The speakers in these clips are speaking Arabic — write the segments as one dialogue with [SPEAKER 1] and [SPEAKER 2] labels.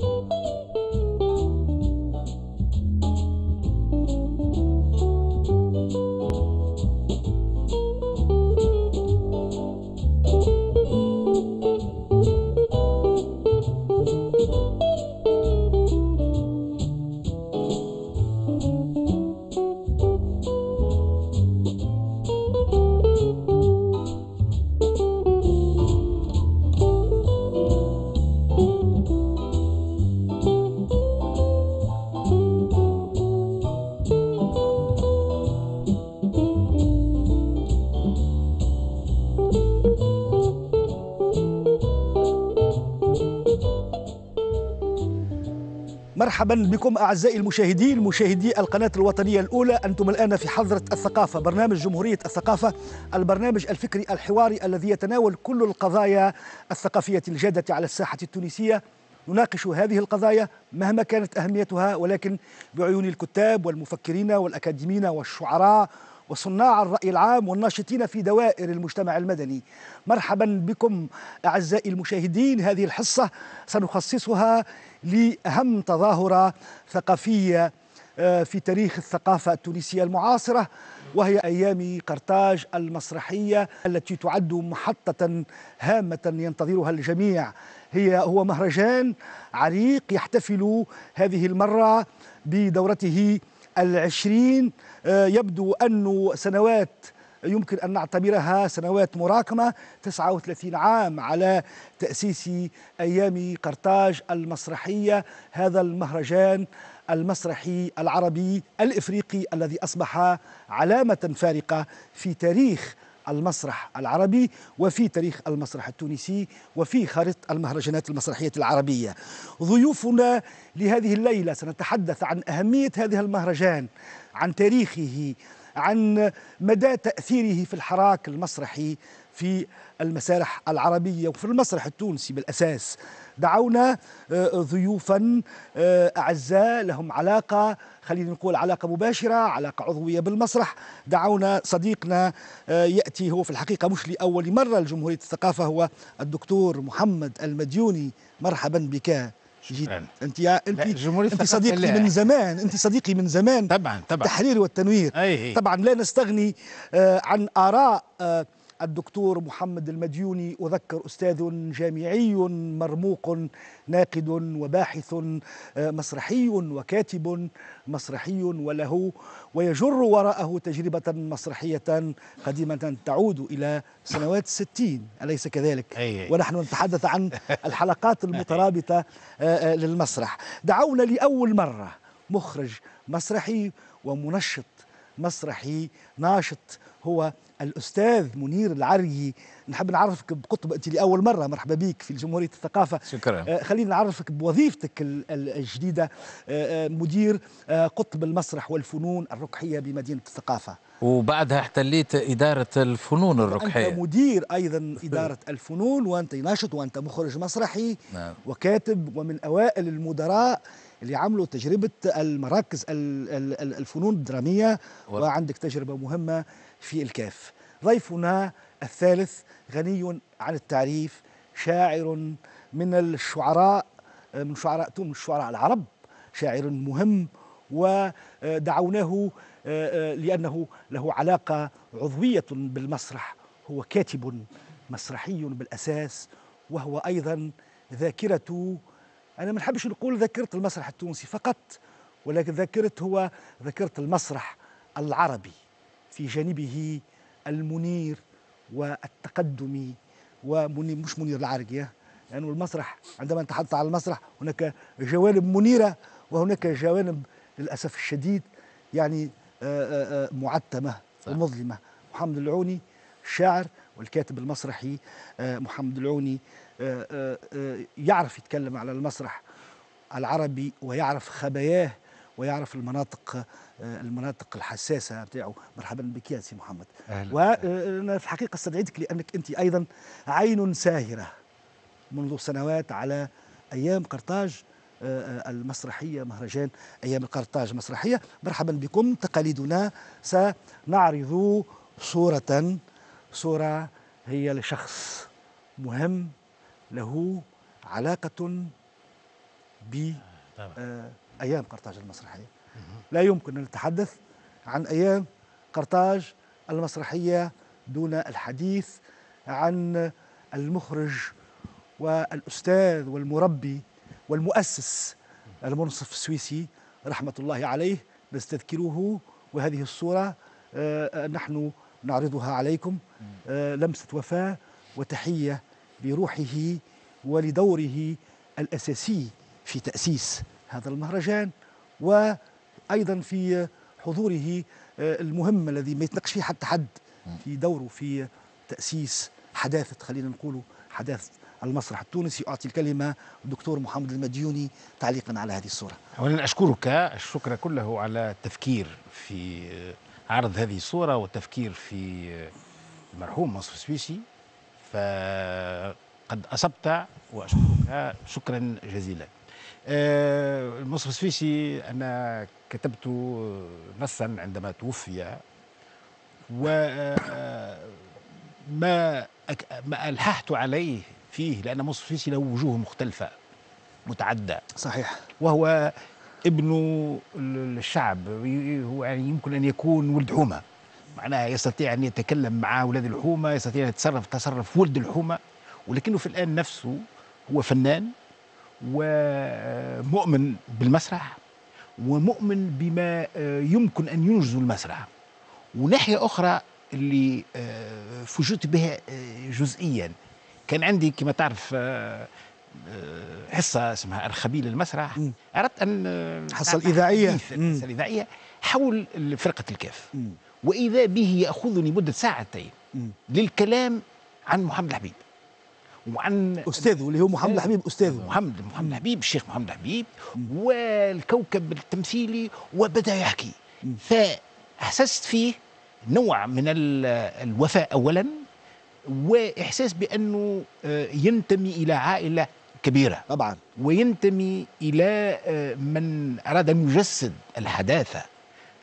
[SPEAKER 1] Thank you. مرحبا بكم أعزائي المشاهدين مشاهدي القناة الوطنية الأولى أنتم الآن في حضره الثقافة برنامج جمهورية الثقافة البرنامج الفكري الحواري الذي يتناول كل القضايا الثقافية الجادة على الساحة التونسية نناقش هذه القضايا مهما كانت أهميتها ولكن بعيون الكتاب والمفكرين والأكاديميين والشعراء وصناع الرأي العام والناشطين في دوائر المجتمع المدني مرحبا بكم أعزائي المشاهدين هذه الحصة سنخصصها لأهم تظاهرة ثقافية آه، في تاريخ الثقافة التونسية المعاصرة وهي أيام قرطاج المسرحية التي تعد محطة هامة ينتظرها الجميع هي هو مهرجان عريق يحتفل هذه المرة بدورته العشرين آه، يبدو أن سنوات يمكن أن نعتبرها سنوات مراكمة 39 عام على تأسيس أيام قرطاج المسرحية هذا المهرجان المسرحي العربي الإفريقي الذي أصبح علامة فارقة في تاريخ المسرح العربي وفي تاريخ المسرح التونسي وفي خارطة المهرجانات المسرحية العربية ضيوفنا لهذه الليلة سنتحدث عن أهمية هذا المهرجان عن تاريخه عن مدى تأثيره في الحراك المسرحي في المسارح العربية وفي المسرح التونسي بالأساس دعونا آه، ضيوفا آه، أعزاء لهم علاقة خلينا نقول علاقة مباشرة علاقة عضوية بالمسرح دعونا صديقنا آه، يأتي هو في الحقيقة مش لأول مرة لجمهورية الثقافة هو الدكتور محمد المديوني مرحبا بك جيت انت يا انت انت صديقي الله. من زمان انت صديقي من زمان طبعا طبعا التحرير والتنوير أيه. طبعا لا نستغني آه، عن اراء آه، الدكتور محمد المديوني أذكر أستاذ جامعي مرموق ناقد وباحث آه، مسرحي وكاتب مسرحي وله ويجر وراءه تجربة مسرحية قديمة تعود إلى سنوات الستين أليس كذلك؟ أي. ونحن نتحدث عن الحلقات المترابطة آه، آه، للمسرح دعونا لأول مرة مخرج مسرحي ومنشط مسرحي ناشط هو الاستاذ منير العري نحب نعرفك بقطب انت لاول مره مرحبا بك في جمهوريه الثقافه شكرا آه، خلينا نعرفك بوظيفتك الجديده آه، آه، مدير قطب المسرح والفنون الركحيه بمدينه الثقافه
[SPEAKER 2] وبعدها احتليت إدارة الفنون الركحية أنت
[SPEAKER 1] مدير أيضا إدارة الفنون وأنت ناشط وأنت مخرج مسرحي نعم. وكاتب ومن أوائل المدراء اللي عملوا تجربة المراكز الفنون الدرامية وعندك تجربة مهمة في الكاف ضيفنا الثالث غني عن التعريف شاعر من الشعراء من شعراء من الشعراء العرب شاعر مهم ودعوناه آه، آه، لأنه له علاقة عضوية بالمسرح هو كاتب مسرحي بالأساس وهو أيضا ذاكرة أنا ما نحبش نقول ذاكرة المسرح التونسي فقط ولكن ذاكرة هو ذاكرة المسرح العربي في جانبه المنير والتقدمي ومش منير العرقية لأنه يعني المسرح عندما نتحدث على المسرح هناك جوانب منيرة وهناك جوانب للأسف الشديد يعني آه، آه، آه، معتمة ومظلمة محمد العوني الشاعر والكاتب المسرحي محمد العوني يعرف يتكلم على المسرح العربي ويعرف خباياه ويعرف المناطق آه، المناطق الحساسه نتاعو مرحبا بك يا سي محمد أهلا. وانا آه، في الحقيقه استدعيتك لانك انت ايضا عين ساهره منذ سنوات على ايام قرطاج آه، المسرحيه مهرجان ايام قرطاج المسرحية مرحبا بكم تقاليدنا سنعرض صوره صوره هي لشخص مهم له علاقه ب آه أيام قرطاج المسرحية لا يمكن أن نتحدث عن أيام قرطاج المسرحية دون الحديث عن المخرج والأستاذ والمربي والمؤسس المنصف السويسي رحمة الله عليه نستذكره وهذه الصورة آه، نحن نعرضها عليكم آه، لمسة وفاة وتحية لروحه ولدوره الأساسي في تأسيس هذا المهرجان وأيضا في حضوره آه، المهم الذي ما يتناقش فيه حتى حد في دوره في تأسيس حداثة خلينا نقوله حداثة المسرح التونسي أعطي الكلمة الدكتور محمد المديوني تعليقا على هذه الصورة
[SPEAKER 3] أولا أشكرك الشكر كله على التفكير في آه، عرض هذه الصورة والتفكير في المرحوم آه، مصر السويسي فقد أصبت وأشكرك شكرا جزيلا آه، المصرف السويسي أنا كتبت نصا عندما توفي و آه، ما ألححت عليه فيه لأن المصرف السويسي له وجوه مختلفة متعدده صحيح وهو ابن الشعب هو يعني يمكن أن يكون ولد حومة معناها يستطيع أن يتكلم مع أولاد الحومة يستطيع أن يتصرف تصرف ولد الحومة ولكنه في الآن نفسه هو فنان ومؤمن بالمسرح ومؤمن بما آه، يمكن أن ينجز المسرح وناحية أخرى اللي آه، فوجئت بها آه، جزئيا كان عندي كما تعرف حصه اسمها ارخبيل المسرح اردت ان حصه الاذاعيه حصه الاذاعيه حول فرقه الكاف واذا به ياخذني مده ساعتين للكلام عن محمد الحبيب وعن استاذه اللي هو محمد إيه؟ الحبيب استاذه محمد محمد الحبيب الشيخ محمد الحبيب والكوكب التمثيلي وبدا يحكي فاحسست فيه نوع من الوفاء اولا واحساس بانه آه، ينتمي الى عائله كبيره طبعا وينتمي الى آه، من اراد ان يجسد الحداثه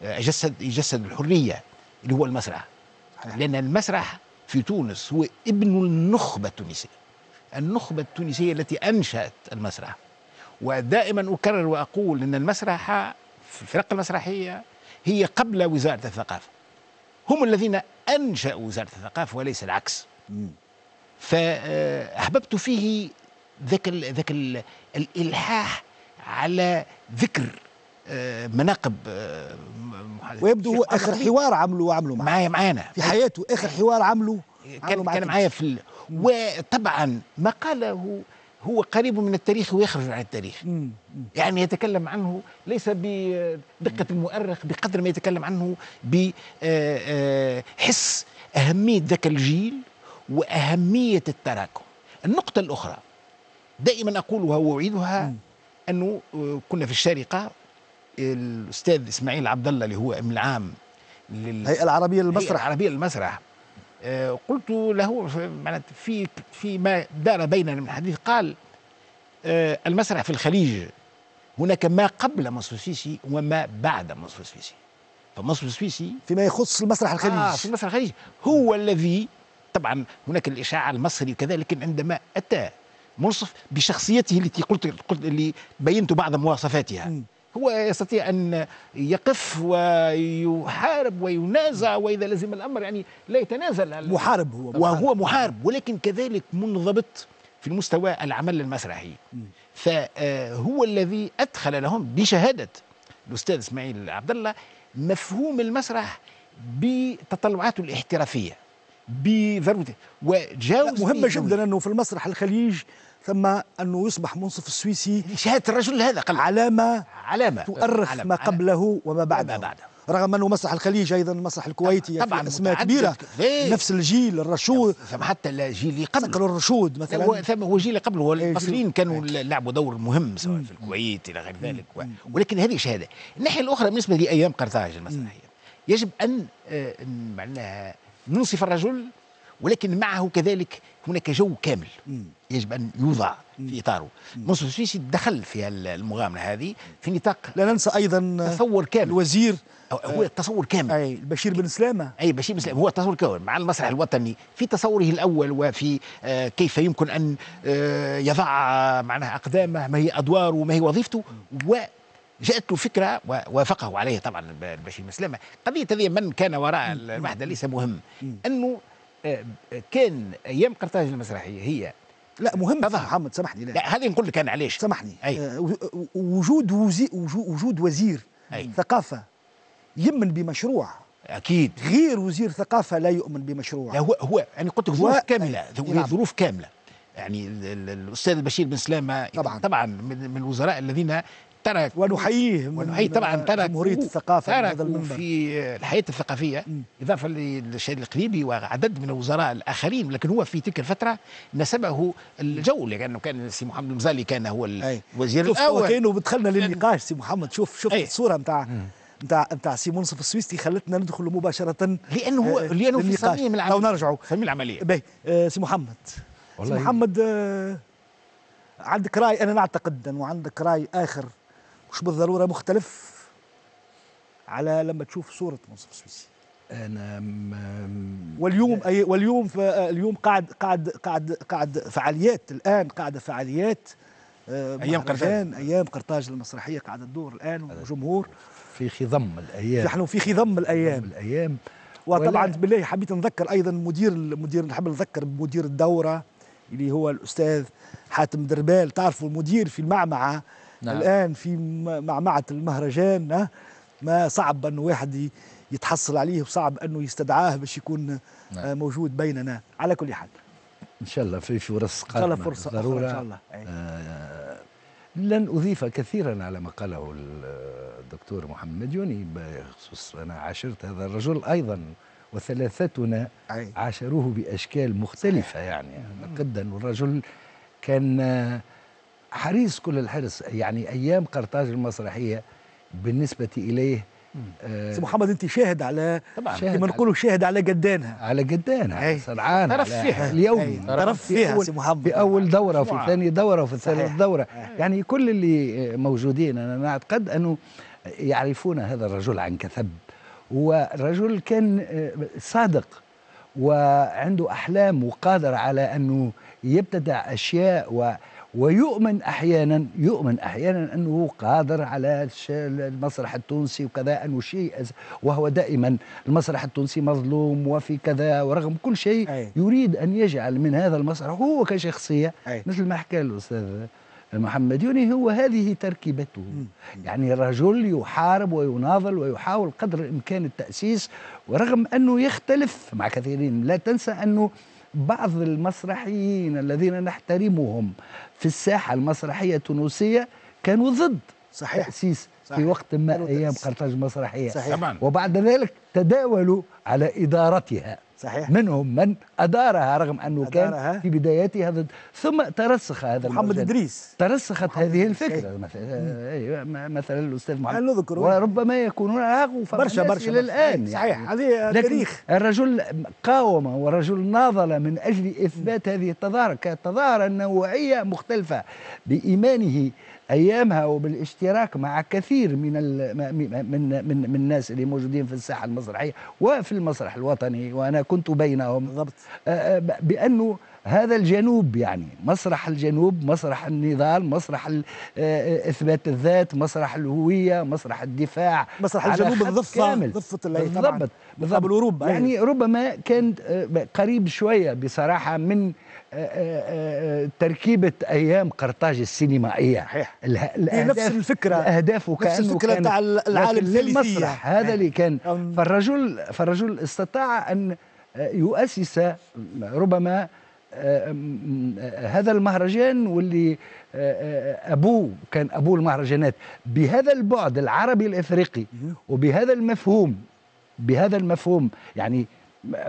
[SPEAKER 3] آه، يجسد يجسد الحريه اللي هو المسرح لان المسرح في تونس هو ابن النخبه التونسيه النخبة التونسية التي أنشأت المسرح ودائما أكرر وأقول أن المسرحة في الفرق المسرحية هي قبل وزارة الثقافة هم الذين أنشأوا وزارة الثقافة وليس العكس فأحببت فيه ذاك ذاك الإلحاح على ذكر آه، مناقب آه، ويبدو اخر حوار عمله عمله معايا معانا في حياته اخر حوار عمله كان معايا في وطبعا ما قاله هو قريب من التاريخ ويخرج عن التاريخ يعني يتكلم عنه ليس بدقة المؤرخ بقدر ما يتكلم عنه بحس آه، آه، أهمية ذاك الجيل وأهمية التراكم النقطة الأخرى دائما أقولها وأعيدها أنه آه، كنا في الشارقة الأستاذ إسماعيل عبد الله اللي هو أم العام للهيئة الهيئة العربية للمسرح العربية للمسرح آه، قلت له في في ما دار بيننا من حديث قال آه، المسرح في الخليج هناك ما قبل مصر السويسي وما بعد مصر السويسي فمصر السويسي فيما يخص المسرح الخليجي آه في المسرح الخليجي هو الذي طبعا هناك الاشاعه المصري وكذا لكن عندما اتى منصف بشخصيته التي قلت, قلت اللي بينت بعض مواصفاتها م. هو يستطيع أن يقف ويحارب وينازع وإذا لزم الأمر يعني لا يتنازل محارب هو محارب. وهو محارب ولكن كذلك منضبط في المستوى العمل المسرحي فهو الذي أدخل لهم بشهادة الأستاذ إسماعيل عبد الله مفهوم المسرح بتطلعاته الاحترافية بذروته وجاوز
[SPEAKER 1] مهمة جدا أنه في المسرح الخليج ثم أنه يصبح منصف السويسي شهادة الرجل هذا قلب. علامة علامة تؤرخ علامة. ما قبله وما بعده, وما بعده. رغم انه مسرح الخليج ايضا المسرح الكويتي طبعا اسماء كبيره نفس الجيل الرشود ثم حتى الجيل اللي
[SPEAKER 3] قبل سكر الرشود مثلا ثم هو الجيل اللي قبله إيه، والمصريين كانوا إيه. لعبوا دور مهم سواء في الكويت الى غير ذلك و... ولكن هذه شهاده الناحيه الاخرى بالنسبه لايام قرطاج المسرحيه يجب آه، ان معناها ننصف الرجل ولكن معه كذلك هناك جو كامل يجب ان يوضع في اطاره المنصف السويسي دخل في المغامره هذه في نطاق لا ننسى ايضا آه، تصور كامل الوزير هو آه، تصور كامل اي بشير بن سلامه اي بشير بن سلامه هو تصور كامل مع المسرح الوطني في تصوره الاول وفي آه، كيف يمكن ان يضع معناها اقدامه ما هي ادواره ما هي وظيفته و جاءت له فكره ووافقه عليها طبعا بشير بن سلامه قضيه هذه من كان وراء المحدث ليس مهم انه كان ايام قرطاج المسرحيه هي لا مهم طبعا. محمد سامحني لا, لا هذه نقول لك انا علاش سامحني آه
[SPEAKER 1] وجود وجود وزير أي. ثقافه يمن بمشروع
[SPEAKER 3] اكيد غير وزير ثقافه لا يؤمن بمشروع لا هو هو يعني قلت لك نعم. ظروف كامله يعني ظروف كامله يعني الاستاذ بشير بن سلامه طبعا طبعا من الوزراء الذين ترك ونحييه ونحييه طبعا ترك جمهورية الثقافة ترك هذا المنبر في الحياة الثقافية إضافة للشهيد القليبي وعدد من الوزراء الآخرين لكن هو في تلك الفترة نسبه الجو لأنه كان سي محمد المزالي كان هو الوزير الأول وكأنه
[SPEAKER 1] بدخلنا للنقاش سي محمد شوف شوف الصورة نتاع نتاع نتاع سي منصف السويستي خلتنا ندخل مباشرة لأنه هو آه، لأنه في صميم العملية لو نرجعوا صميم العملية آه سي محمد سي محمد آه، عندك راي انا نعتقد وعندك راي اخر مش بالضروره مختلف على لما تشوف صوره منصف السويسي انا م... واليوم أي واليوم ف... اليوم قاعد قاعد قاعد قاعد فعاليات الان قاعده فعاليات آه، ايام قرطاج ايام قرطاج المسرحيه قاعده تدور الان وجمهور في خضم الايام نحن في خضم الايام الايام وطبعا بالله حبيت نذكر ايضا مدير المدير نحب نذكر مدير الدوره اللي هو الاستاذ حاتم دربال تعرفوا المدير في المعمعه نعم. الآن في معمعة المهرجان ما صعب أن واحد يتحصل عليه وصعب أنه يستدعاه باش يكون آه، نعم. موجود بيننا على كل حال
[SPEAKER 4] إن شاء الله في فرص
[SPEAKER 1] قادمة إن شاء الله فرصة ضرورة إن شاء الله
[SPEAKER 4] إيه. آه
[SPEAKER 1] لن أضيف
[SPEAKER 4] كثيرا على ما قاله آه، الدكتور محمد يوني بخصوص أنا عاشرت هذا الرجل أيضا وثلاثتنا عاشروه بأشكال مختلفة صحيح. يعني قدا والرجل كان آه، حريص كل الحرص يعني ايام قرطاج المسرحيه بالنسبه اليه آه سي محمد انت شاهد على طبعا شاهد نقولوا شاهد على جدانها على جدانها سرعان طرف فيها اليوم طرف فيها سي محمد في اول دوره وفي ثاني دوره وفي ثالث دوره يعني كل اللي موجودين انا اعتقد انه يعرفون هذا الرجل عن كثب ورجل كان آه، صادق وعنده احلام وقادر على انه يبتدع اشياء و ويؤمن احيانا يؤمن احيانا انه قادر على المسرح التونسي وكذا انه شيء وهو دائما المسرح التونسي مظلوم وفي كذا ورغم كل شيء أي. يريد ان يجعل من هذا المسرح هو كشخصيه أي. مثل ما حكى الاستاذ محمد يوني هو هذه تركيبته يعني رجل يحارب ويناضل ويحاول قدر الامكان التاسيس ورغم انه يختلف مع كثيرين لا تنسى انه بعض المسرحيين الذين نحترمهم في الساحه المسرحيه التونسيه كانوا ضد صحيح تأسيس في وقت ما أيام قرطاج المسرحيه صحيح. وبعد ذلك تداولوا على إدارتها صحيح منهم من ادارها رغم انه أدارها كان في بداياتها ضد ثم ترسخ هذا محمد ادريس ترسخت محمد هذه الفكره إيه. مثلا إيه، مثلا الاستاذ محمد نذكره وربما يكونون اغوا برشا برشا الى الان يعني. صحيح هذه تاريخ الرجل قاوم ورجل ناضل من اجل اثبات هذه التظاهره كانت تظاهره نوعيه مختلفه بايمانه ايامها وبالاشتراك مع كثير من من من من الناس اللي موجودين في الساحه المسرحيه وفي المسرح الوطني وانا كنت بينهم بالضبط بانه هذا الجنوب يعني مسرح الجنوب مسرح النضال مسرح اثبات الذات مسرح الهويه مسرح الدفاع مسرح الجنوب الضفه كامل ضفه بالضبط بالضبط يعني أيوة. ربما كان قريب شويه بصراحه من تركيبه ايام قرطاج السينمائيه صحيح نفس الفكره الاهداف وكانه نفس الفكره تاع العالم للمسرح هذا اللي كان فالرجل فالرجل استطاع ان يؤسس ربما آه، هذا المهرجان واللي آه، ابوه كان ابوه المهرجانات بهذا البعد العربي الافريقي وبهذا المفهوم بهذا المفهوم يعني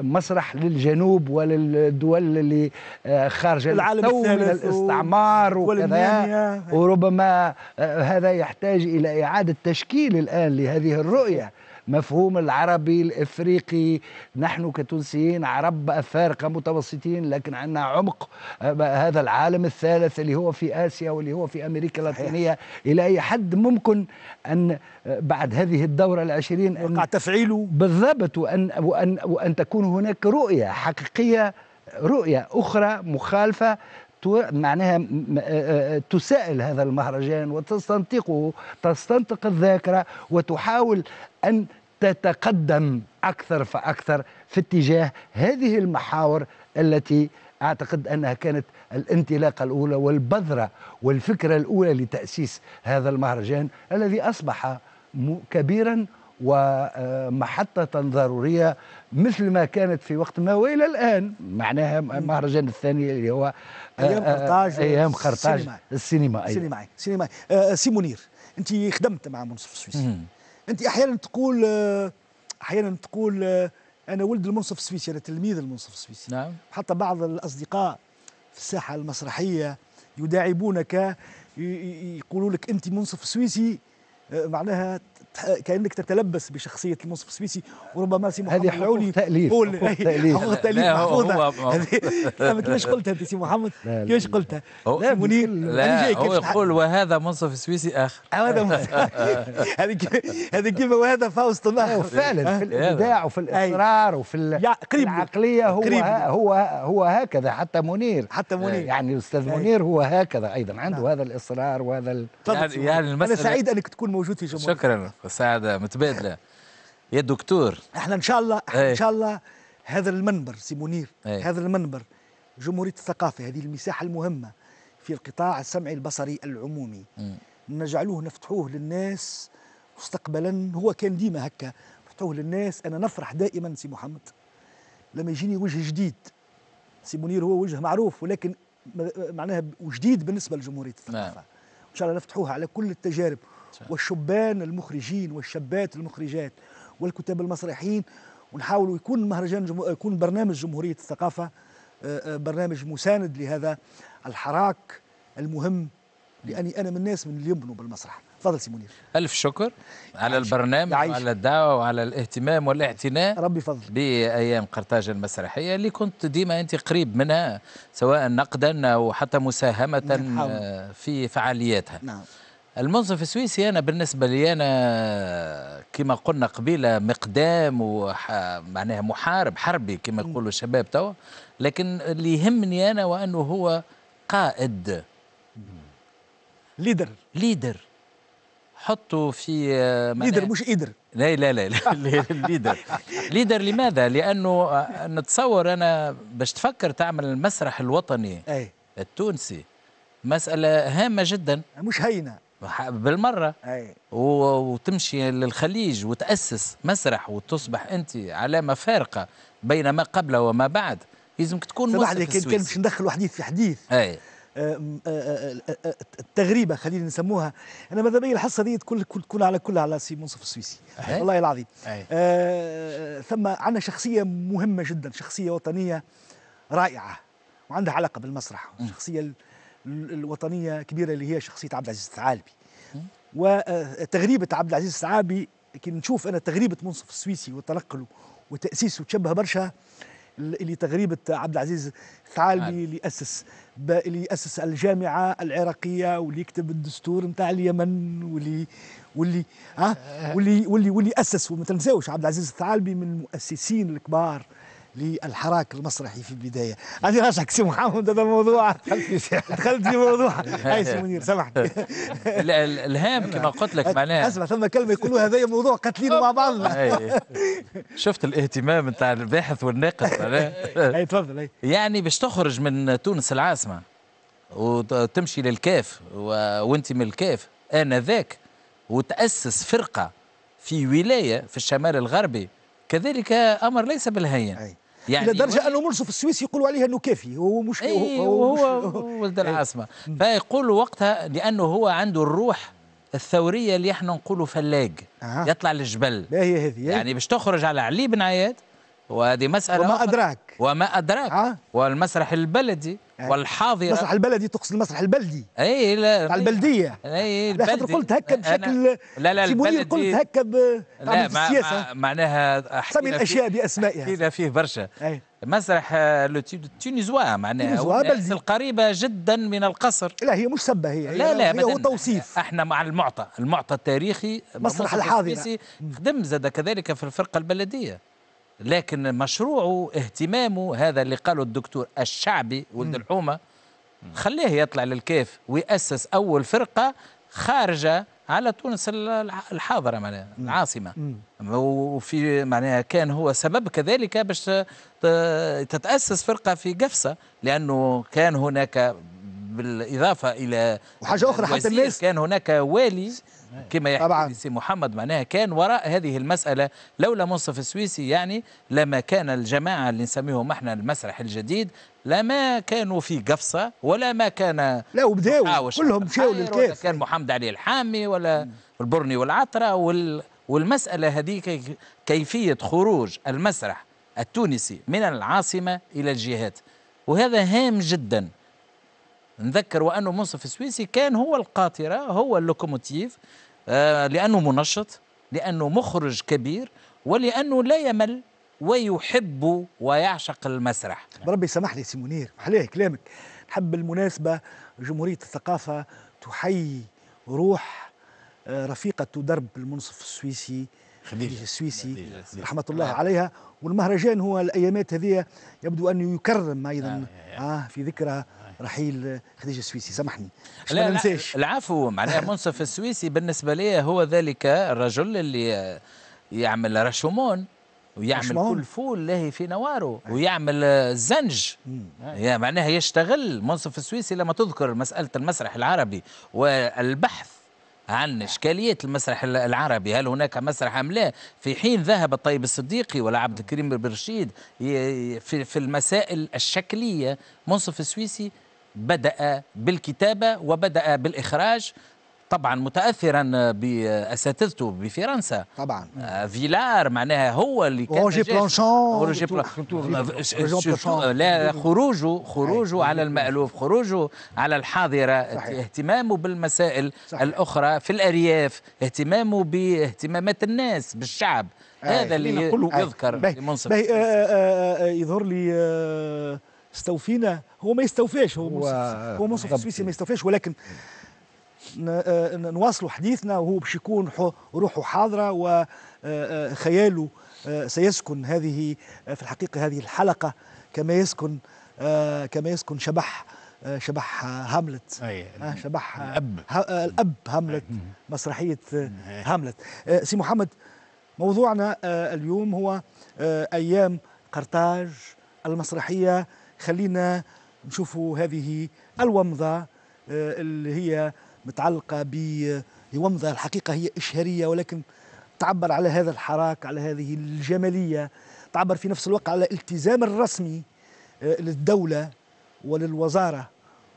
[SPEAKER 4] مسرح للجنوب وللدول اللي آه، خارجه العالم من الاستعمار وكذا وربما آه، هذا يحتاج الى اعاده تشكيل الان لهذه الرؤيه مفهوم العربي الافريقي نحن كتونسيين عرب افارقه متوسطين لكن عندنا عمق آه، هذا العالم الثالث اللي هو في اسيا واللي هو في امريكا اللاتينيه الى اي حد ممكن ان آه، بعد هذه الدوره العشرين وقع تفعيله بالضبط وان وان وان تكون هناك رؤيه حقيقيه رؤيه اخرى مخالفه معناها آه، تسائل هذا المهرجان وتستنطقه تستنطق الذاكره وتحاول ان تتقدم اكثر فاكثر في اتجاه هذه المحاور التي اعتقد انها كانت الانطلاقه الاولى والبذره والفكره الاولى لتاسيس هذا المهرجان الذي اصبح كبيرا ومحطة ضرورية مثل ما كانت في وقت ما وإلى الآن معناها المهرجان الثاني اللي هو آه، أيام آه، قرطاج أيام قرطاج السينما السينمائي السينمائي
[SPEAKER 1] سينمائي آه، سي منير أنت خدمت مع منصف السويسي انت احيانا تقول آه، احيانا تقول آه، انا ولد المنصف السويسي انا تلميذ المنصف السويسي نعم حتى بعض الاصدقاء في الساحه المسرحيه يداعبونك يقولوا لك انت منصف سويسي آه، معناها كانك تتلبس بشخصيه المنصف السويسي وربما سي محمد هذه حقوق تاليف هو تاليف حقوق تاليف محفوظه كيفاش قلتها انت سي محمد كيفاش قلتها لا منير لا هو
[SPEAKER 2] يقول وهذا منصف سويسي اخر هذا
[SPEAKER 1] هذه كيف وهذا فاوست اخر فعلا في الابداع
[SPEAKER 4] وفي الاصرار وفي العقليه هو هو هو هكذا حتى منير حتى منير يعني الاستاذ منير هو هكذا ايضا عنده نعم. هذا الاصرار وهذا
[SPEAKER 2] يعني-, يعني المساله انا سعيد انك تكون موجود في جمهوريه شكرا والسعادة متبادلة يا دكتور احنا
[SPEAKER 1] ان شاء الله احنا ان إيه. شاء الله هذا المنبر سي منير إيه. هذا المنبر جمهورية الثقافة هذه المساحة المهمة في القطاع السمعي البصري العمومي م. نجعلوه نفتحوه للناس مستقبلا هو كان ديما هكا نفتحوه للناس انا نفرح دائما سي محمد لما يجيني وجه جديد سي منير هو وجه معروف ولكن معناها وجديد بالنسبه لجمهوريه الثقافه نعم. ان شاء الله نفتحوها على كل التجارب والشبان المخرجين والشابات المخرجات والكتاب المسرحيين ونحاولوا يكون مهرجان جمه... يكون برنامج جمهورية الثقافة آه، آه، برنامج مساند لهذا الحراك المهم لأني أنا من الناس من اللي يبنوا بالمسرح
[SPEAKER 2] تفضل سي منير ألف شكر على البرنامج وعلى الدعوة وعلى الاهتمام والاعتناء ربي فضل بأيام قرطاج المسرحية اللي كنت ديما أنت قريب منها سواء نقدا أو حتى مساهمة آه، في فعالياتها نعم المنصف السويسي انا بالنسبه لي انا كما قلنا قبيله مقدام ومعناها محارب حربي كما يقولوا الشباب توا لكن اللي يهمني انا وانه هو قائد ليدر ليدر حطوا في ليدر مش ايدر لا لا لا, لا ليدر ليدر لماذا؟ لانه نتصور انا باش تفكر تعمل المسرح الوطني أي. التونسي مساله هامه جدا مش هينه بالمره أي. وتمشي للخليج وتاسس مسرح وتصبح انت علامه فارقه بين ما قبل وما بعد لازمك تكون سمح لي كان باش
[SPEAKER 1] ندخل حديث في حديث أي. التغريبه خلينا نسموها انا ماذا بيا الحصه دي تكون تكون على كل على سي منصف السويسي والله العظيم ثم عندنا شخصيه مهمه جدا شخصيه وطنيه رائعه وعندها علاقه بالمسرح شخصيه الوطنيه كبيره اللي هي شخصيه عبد العزيز الثعالبي وتغريبه آه، عبد العزيز الثعالبي كي نشوف انا تغريبه منصف السويسي وتنقله وتاسيسه تشبه برشا اللي تغريبه عبد العزيز الثعالبي نعم. اللي اسس اللي اسس الجامعه العراقيه واللي يكتب الدستور نتاع اليمن واللي واللي ها آه. واللي واللي واللي اسس وما تنساوش عبد العزيز الثعالبي من المؤسسين الكبار للحراك المسرحي في البدايه انا راجعك سي محمد هذا الموضوع دخلت في موضوع اي سي منير
[SPEAKER 2] سامحني الهام كما قلت لك معناها اسمع ثم كلمه يقولوا هذا موضوع قاتلين مع بعضنا شفت الاهتمام نتاع الباحث والناقد اي تفضل يعني باش تخرج من تونس العاصمه وتمشي للكاف وانت من الكاف انذاك وتاسس فرقه في ولايه في الشمال الغربي كذلك امر ليس بالهين يعني الى درجه انه منصف السويسي يقولوا عليها انه كافي هو مش أيه هو, هو ولد إيه. العاصمه فيقول وقتها لانه هو عنده الروح الثوريه اللي احنا نقولوا فلاق آه. يطلع للجبل ما هي هذه يعني باش تخرج على علي بن عياد وهذه مسألة وما أدراك وما أدراك أه؟ والمسرح البلدي يعني والحاضرة المسرح
[SPEAKER 1] البلدي تقصد المسرح البلدي اي لا على البلديه اي البلدي قلت هكا بشكل لا لا البلدي قلت هكا ب لا السياسه
[SPEAKER 2] معناها سمي الاشياء باسمائها كذا فيه برشا أي. مسرح آه، لو تونيزوا معناها تونيزوا آه، القريبه جدا من القصر لا هي مش سبه هي لا لا هي هو توصيف احنا مع المعطى المعطى التاريخي مسرح الحاضر خدم زاد كذلك في الفرقه البلديه لكن مشروعه اهتمامه هذا اللي قاله الدكتور الشعبي ولد الحومه خليه يطلع للكيف ويأسس أول فرقة خارجة على تونس الحاضرة معناها العاصمة وفي معناها كان هو سبب كذلك باش تتأسس فرقة في قفصة لأنه كان هناك بالإضافة إلى وحاجة أخرى حتى الناس كان هناك والي إيه. كما يحكي سي محمد معناها كان وراء هذه المسألة لولا منصف السويسي يعني لما كان الجماعة اللي نسميهم احنا المسرح الجديد لما كانوا في قفصة ولا ما كان لا وبداوا آه، كلهم مشاو للكيف آه، كان محمد علي الحامي ولا م. البرني والعطرة وال والمسألة هذه كيفية خروج المسرح التونسي من العاصمة إلى الجهات وهذا هام جداً نذكر وأنه منصف السويسي كان هو القاطرة هو اللوكوموتيف آه، لأنه منشط لأنه مخرج كبير ولأنه لا يمل ويحب ويعشق المسرح
[SPEAKER 1] ربي سمح لي سي منير عليه كلامك نحب بالمناسبة جمهورية الثقافة تحيي روح آه، رفيقة درب المنصف السويسي خديجة السويسي رحمة الله آه. عليها والمهرجان هو الأيامات هذه يبدو أنه يكرم أيضا آه. يعني. اه في ذكرى آه. رحيل خديجه السويسي سامحني
[SPEAKER 2] لا ما ننساش العفو معناها منصف السويسي بالنسبه لي هو ذلك الرجل اللي يعمل رشومون ويعمل كل فول له في نواره أيه. ويعمل زنج آه، يعني معناها يشتغل منصف السويسي لما تذكر مسألة المسرح العربي والبحث عن إشكالية المسرح العربي هل هناك مسرح أم لا في حين ذهب الطيب الصديقي ولا عبد الكريم برشيد في المسائل الشكلية منصف السويسي بدأ بالكتابة وبدأ بالإخراج طبعا متاثرا باساتذته بفرنسا طبعا آه، فيلار معناها هو اللي كان روجي بلانشون روجي بلانشون لا خروجه خروجه على المالوف خروجه على الحاضره صحيح. اهتمامه بالمسائل صحيح. الاخرى في الارياف اهتمامه باهتمامات الناس بالشعب أي. آه، هذا اللي يذكر بي. آآ
[SPEAKER 1] آآ يظهر لي آه، استوفينا هو ما يستوفاش هو هو منصف السويسي ما يستوفاش ولكن نواصلوا حديثنا وهو باش يكون روحه حاضره وخياله آه، آه، آه، سيسكن هذه في الحقيقه هذه الحلقه كما يسكن كما يسكن شبح شبح هاملت أي شبح الاب الاب هاملت مسرحيه هاملت سي محمد موضوعنا اليوم هو ايام قرطاج المسرحيه خلينا نشوفوا هذه الومضه اللي هي متعلقه بومضه الحقيقه هي اشهاريه ولكن تعبر على هذا الحراك على هذه الجماليه تعبر في نفس الوقت على الالتزام الرسمي آه، للدوله وللوزاره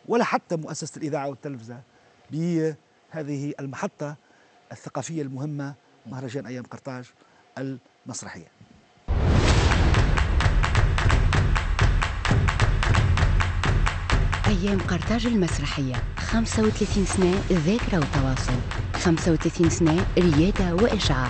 [SPEAKER 1] ولا حتى مؤسسه الاذاعه والتلفزه بهذه المحطه الثقافيه المهمه مهرجان ايام قرطاج المسرحيه
[SPEAKER 2] أيام قرطاج المسرحية 35 سنة ذاكرة وتواصل
[SPEAKER 3] 35 سنة ريادة وإشعاع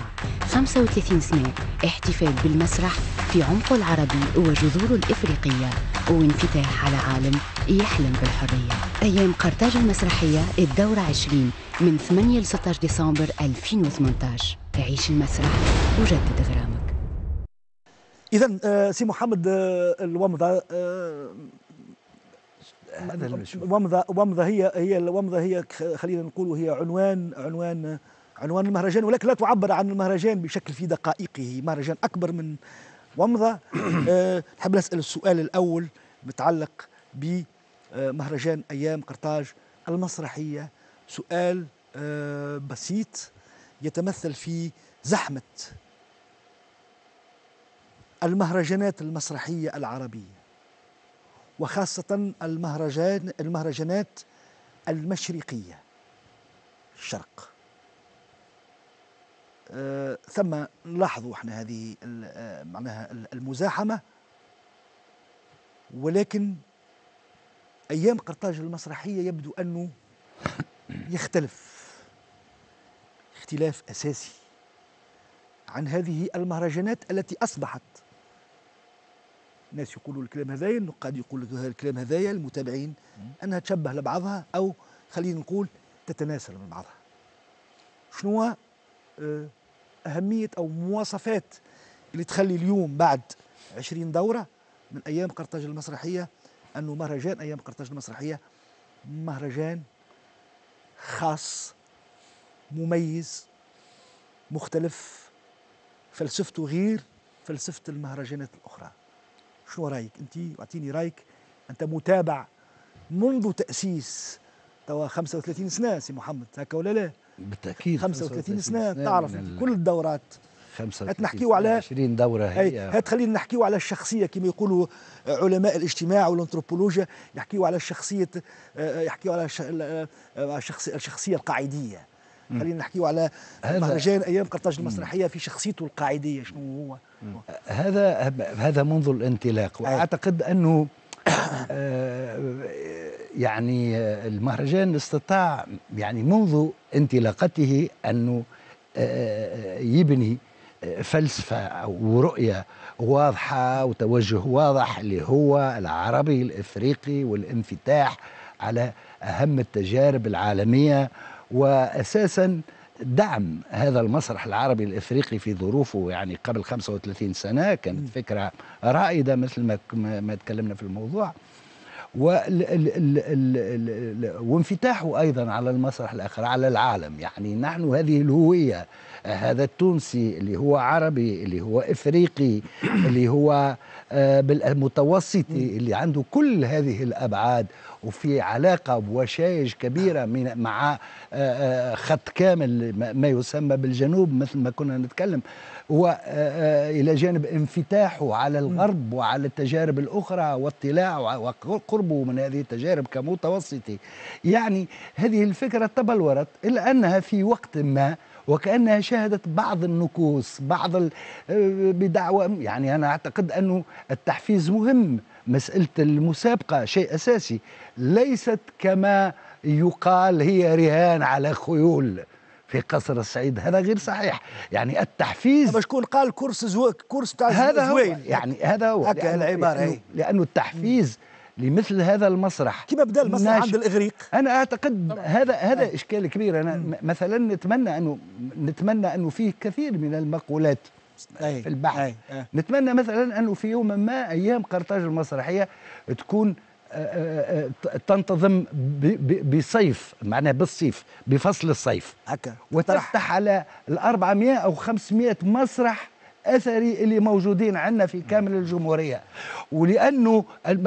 [SPEAKER 3] 35 سنة احتفال بالمسرح في عمقه العربي وجذوره الإفريقية وانفتاح على عالم يحلم بالحرية أيام قرطاج المسرحية الدورة 20 من 8 ل 16 ديسمبر 2018 عيش المسرح وجدد غرامك
[SPEAKER 1] إذا آه، سي محمد آه، الومضة آه، هذا ومضة ومضة هي هي الومضة هي خلينا نقول هي عنوان عنوان عنوان المهرجان ولكن لا تعبر عن المهرجان بشكل في دقائقه مهرجان أكبر من ومضة أه، نحب نسأل السؤال الأول متعلق بمهرجان أيام قرطاج المسرحية سؤال أه، بسيط يتمثل في زحمة المهرجانات المسرحية العربية وخاصة المهرجان المهرجانات المشرقية الشرق آه، ثم نلاحظوا احنا هذه آه، معناها المزاحمة ولكن أيام قرطاج المسرحية يبدو أنه يختلف اختلاف أساسي عن هذه المهرجانات التي أصبحت الناس يقولوا الكلام هذايا النقاد يقول الكلام هذايا المتابعين انها تشبه لبعضها او خلينا نقول تتناسل من بعضها شنو آه، اهميه او مواصفات اللي تخلي اليوم بعد 20 دوره من ايام قرطاج المسرحيه انه مهرجان ايام قرطاج المسرحيه مهرجان خاص مميز مختلف فلسفته غير فلسفه المهرجانات الاخرى شو رايك انت واعطيني رايك انت متابع منذ تاسيس توا 35 سنه سي محمد هكا ولا لا بالتاكيد 35 سنه, سنة تعرف كل الدورات 35 نحكيو على 20 دوره هي هات خلينا نحكيو على الشخصيه كما يقولوا علماء الاجتماع والانثروبولوجيا يحكيو على الشخصيه آه، آه، يحكيو على آه، الشخصيه القاعديه خلينا نحكيو على مهرجان ايام قرطاج المسرحيه في شخصيته القاعديه شنو هو
[SPEAKER 4] هذا هذا منذ الانطلاق واعتقد انه آه، يعني آه، المهرجان استطاع يعني منذ انطلاقته انه آه، يبني فلسفة ورؤية واضحة وتوجه واضح اللي هو العربي الإفريقي والانفتاح على أهم التجارب العالمية وأساساً دعم هذا المسرح العربي الافريقي في ظروفه يعني قبل 35 سنه كانت فكره رائده مثل ما ما تكلمنا في الموضوع وانفتاحه ايضا على المسرح الاخر على العالم يعني نحن هذه الهويه هذا التونسي اللي هو عربي اللي هو افريقي اللي هو آه، متوسطي اللي عنده كل هذه الابعاد وفي علاقة وشائج كبيرة من مع آه، آه، خط كامل ما يسمى بالجنوب مثل ما كنا نتكلم وإلى آه، جانب انفتاحه على الغرب وعلى التجارب الأخرى واطلاعه وقربه من هذه التجارب كمتوسطي يعني هذه الفكرة تبلورت إلا أنها في وقت ما وكانها شهدت بعض النكوص بعض بدعوه يعني انا اعتقد انه التحفيز مهم مسألة المسابقة شيء أساسي ليست كما يقال هي رهان على خيول في قصر السعيد هذا غير صحيح يعني التحفيز باش شكون قال كورس زويك كورس تاع هذا هو يعني هذا هو هكا العبارة لأنه, إيه. لأنه التحفيز لمثل هذا المسرح كما بدا المسرح عند الاغريق انا اعتقد طبعا. هذا هذا آه. اشكال كبير انا م. مثلا نتمنى انه نتمنى انه فيه كثير من المقولات أي في البحر أي أي نتمنى مثلا أنه في يوم ما أيام قرطاج المسرحية تكون آه، آه، آه، تنتظم بصيف معناها بالصيف بفصل الصيف هكا وتفتح على ال 400 او 500 مسرح الاثري اللي موجودين عندنا في كامل الجمهوريه ولانه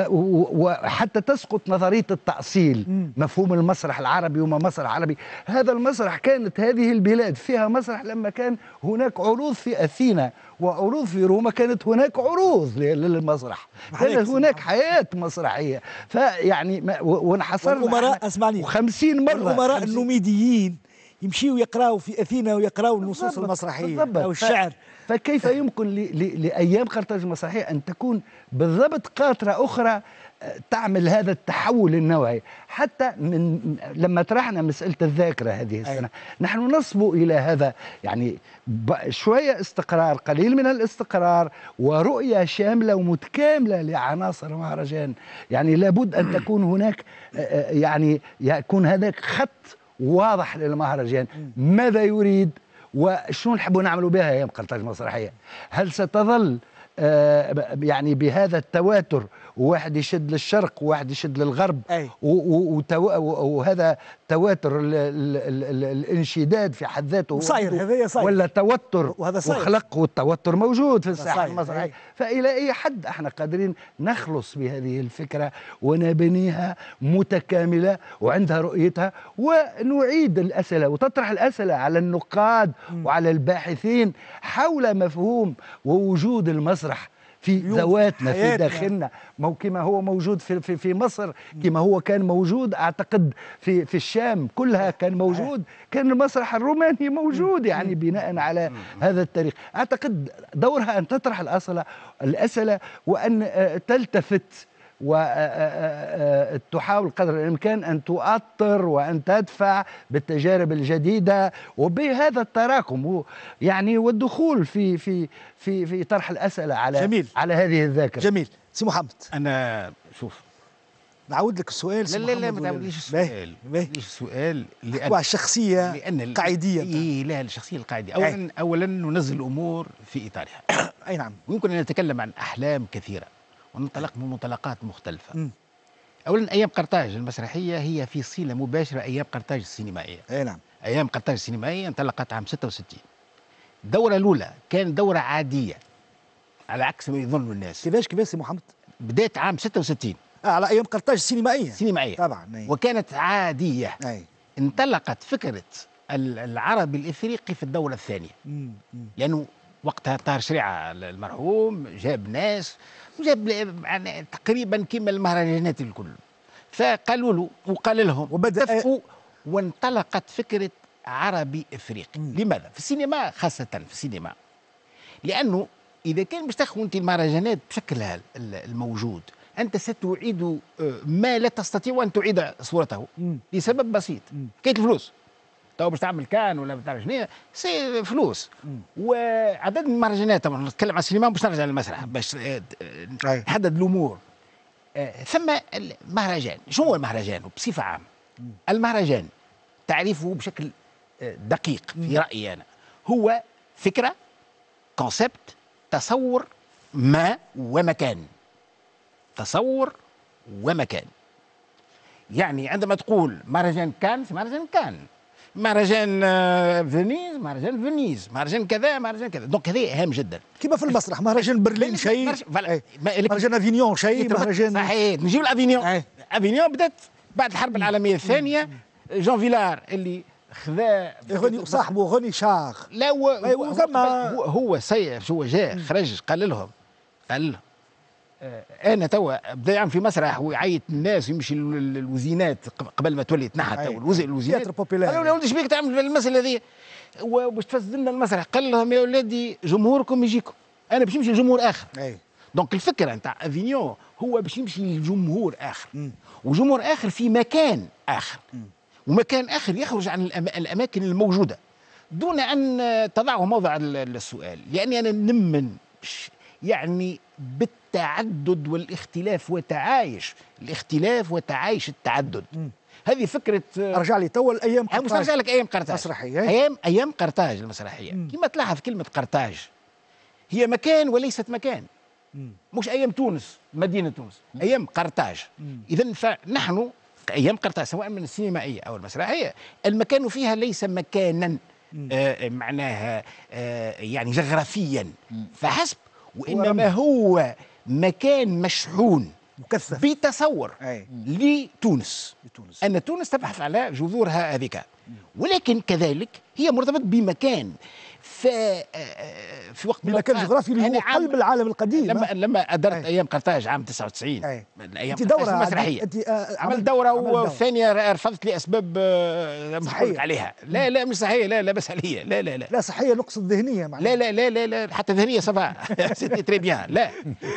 [SPEAKER 4] وحتى تسقط نظريه التاصيل مفهوم المسرح العربي وما مسرح عربي هذا المسرح كانت هذه البلاد فيها مسرح لما كان هناك عروض في اثينا وعروض في روما كانت هناك عروض للمسرح كانت هناك حياه مسرحيه فيعني
[SPEAKER 1] وانحصرنا والامراء اسمعني 50 مره الامراء النوميديين يمشيوا يقراوا في اثينا ويقراوا النصوص المسرحيه بالضبط. او الشعر ف... فكيف يمكن لايام
[SPEAKER 4] قرطاج المسرحيه ان تكون بالضبط قاطره اخرى آه، تعمل هذا التحول النوعي حتى من لما طرحنا مساله الذاكره هذه أيوة. السنه أيه. نحن نصبو الى هذا يعني شويه استقرار قليل من الاستقرار ورؤيه شامله ومتكامله لعناصر المهرجان يعني لابد ان تكون هناك آه، آه، يعني يكون هذاك خط واضح للمهرجان ماذا يريد وشنو نحبوا نعملوا بها يا مقنطرة المسرحية هل ستظل آه، يعني بهذا التواتر وواحد يشد للشرق وواحد يشد للغرب أي. وهذا تواتر ال ال ال الانشداد في حد ذاته صاير هذا صاير ولا توتر وهذا صاير وخلق والتوتر موجود في الساحه المسرحيه فالى اي حد احنا قادرين نخلص بهذه الفكره ونبنيها متكامله وعندها رؤيتها ونعيد الاسئله وتطرح الاسئله على النقاد وعلى الباحثين حول مفهوم ووجود المسرح في ذواتنا في داخلنا ما كما هو موجود في في, في مصر كما هو كان موجود اعتقد في في الشام كلها كان موجود كان المسرح الروماني موجود يعني بناء على هذا التاريخ اعتقد دورها ان تطرح الاسئله الاسئله وان آه، تلتفت وتحاول قدر الامكان ان تؤطر وان تدفع بالتجارب الجديده وبهذا التراكم يعني والدخول في في في في طرح الاسئله على
[SPEAKER 1] جميل. على هذه الذاكره جميل سي محمد انا شوف نعاود لك السؤال لا لا ما تعاودليش السؤال
[SPEAKER 3] ما تعاودليش السؤال لان على الشخصيه لان القاعديه اي لا الشخصيه القاعديه اولا اولا ننزل الامور في اطارها اي نعم ويمكن ان نتكلم عن احلام كثيره وننطلق من منطلقات مختلفه م. اولا ايام قرطاج المسرحيه هي في صله مباشره ايام قرطاج السينمائيه اي نعم ايام قرطاج السينمائيه انطلقت عام 66 الدوره الاولى كانت دوره عاديه على عكس ما يظن الناس كيفاش كيفاش سي محمد بدأت عام 66 آه على ايام قرطاج السينمائيه سينمائيه طبعا أي. وكانت عاديه أي. انطلقت فكره العربي الافريقي في الدورة الثانيه لأنه يعني لانه وقتها طاهر شريعه المرحوم جاب ناس يعني تقريبا كما المهرجانات الكل فقالوا له وقال لهم وبدأ وانطلقت فكرة عربي افريقي مم. لماذا في السينما خاصه في السينما لانه اذا كان باش تاخذ انت المهرجانات بشكلها الموجود انت ستعيد آه، ما لا تستطيع ان تعيد صورته مم. لسبب بسيط كاية الفلوس تو طيب، باش تعمل كان ولا بتعرف شنو سي فلوس وعدد المارجينات المهرجانات نتكلم على السينما باش نرجع للمسرح باش آه، نحدد الامور آه، ثم المهرجان شنو هو المهرجان بصفه عامه المهرجان تعريفه بشكل آه، دقيق في رايي انا هو فكره كونسبت تصور ما ومكان تصور ومكان يعني عندما تقول مهرجان كان في مهرجان كان مهرجان آه، فينيز مهرجان فينيز مهرجان كذا مهرجان كذا دونك هذا هام جدا كيما في المسرح مهرجان برلين شيء إيه. مهرجان افينيون شيء مهرجان صحيح نجيب الافينيون إيه. افينيون بدات بعد الحرب العالميه الثانيه جون فيلار اللي خذا إيه، غني صاحبه غني شاخ لا هو هو, هو, هو سير هو جاء خرج قال لهم قال لهم انا توا بدا يعمل في مسرح ويعيط الناس ويمشي الوزينات قبل ما تولي تنحت توا الوزينات قالوا لي ايش بيك تعمل المساله هذه وباش تفسد لنا المسرح قال لهم يا ولادي جمهوركم يجيكم انا باش نمشي لجمهور اخر أي. دونك الفكره نتاع افينيون هو باش يمشي لجمهور اخر م. وجمهور اخر في مكان اخر م. ومكان اخر يخرج عن الأما... الاماكن الموجوده دون ان تضعه موضع السؤال لاني يعني انا نمن يعني بت التعدد والاختلاف وتعايش الاختلاف وتعايش التعدد م. هذه فكره ارجع لي تو الايام قرطاج نرجع لك ايام قرطاج مسرحيه ايام ايام قرطاج المسرحيه كما تلاحظ كلمه قرطاج هي مكان وليست مكان مش ايام تونس مدينه تونس ايام قرطاج اذا فنحن ايام قرطاج سواء من السينمائيه او المسرحيه المكان فيها ليس مكانا آه معناها آه يعني جغرافيا فحسب وانما هو مكان مشحون مكثف بتصور لتونس ان تونس تبحث على جذورها هذيك ولكن كذلك هي مرتبطه بمكان في آه، في وقت من كان جغرافي اللي يعني هو قلب العالم القديم لما آه. لما ادرت أي. ايام قرطاج عام 99 أي. الايام دوره المسرحيه انت آه عملت دوره والثانيه رفضت لاسباب آه، صحيه عليها لا لا مش صحيه لا لا بس عليا لا لا لا لا صحيه نقصد ذهنيه معناها لا لا لا لا, حتى ذهنيه صفاء سيتي تري بيان لا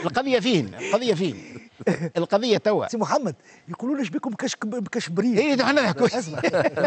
[SPEAKER 3] القضيه فين القضيه فين القضيه توا سي محمد يقولوا ليش بكم
[SPEAKER 1] كاش كاش بريد اي احنا اسمع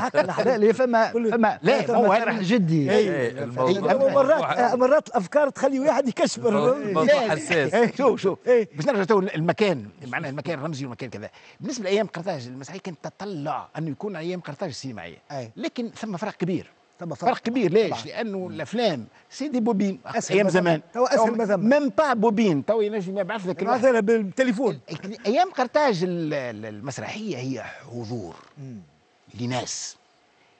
[SPEAKER 1] لا فما فما لا هو راح جدي إيه، إيه، إيه، مرات
[SPEAKER 3] مرات الافكار تخلي واحد يكشبر الموضوع حساس شوف شوف باش نرجع تو المكان معناها المكان الرمزي والمكان كذا بالنسبه لايام قرطاج المسيحيه كانت تطلع انه يكون ايام قرطاج السينمائيه لكن ثم فرق كبير فرق, فرق كبير ليش؟ طبعا. لانه الافلام سيدي بوبين ايام زمان تو اسهل ما ميم با بوبين تو ينجم يبعث لك يبعث بالتليفون ايام قرطاج المسرحيه هي حضور لناس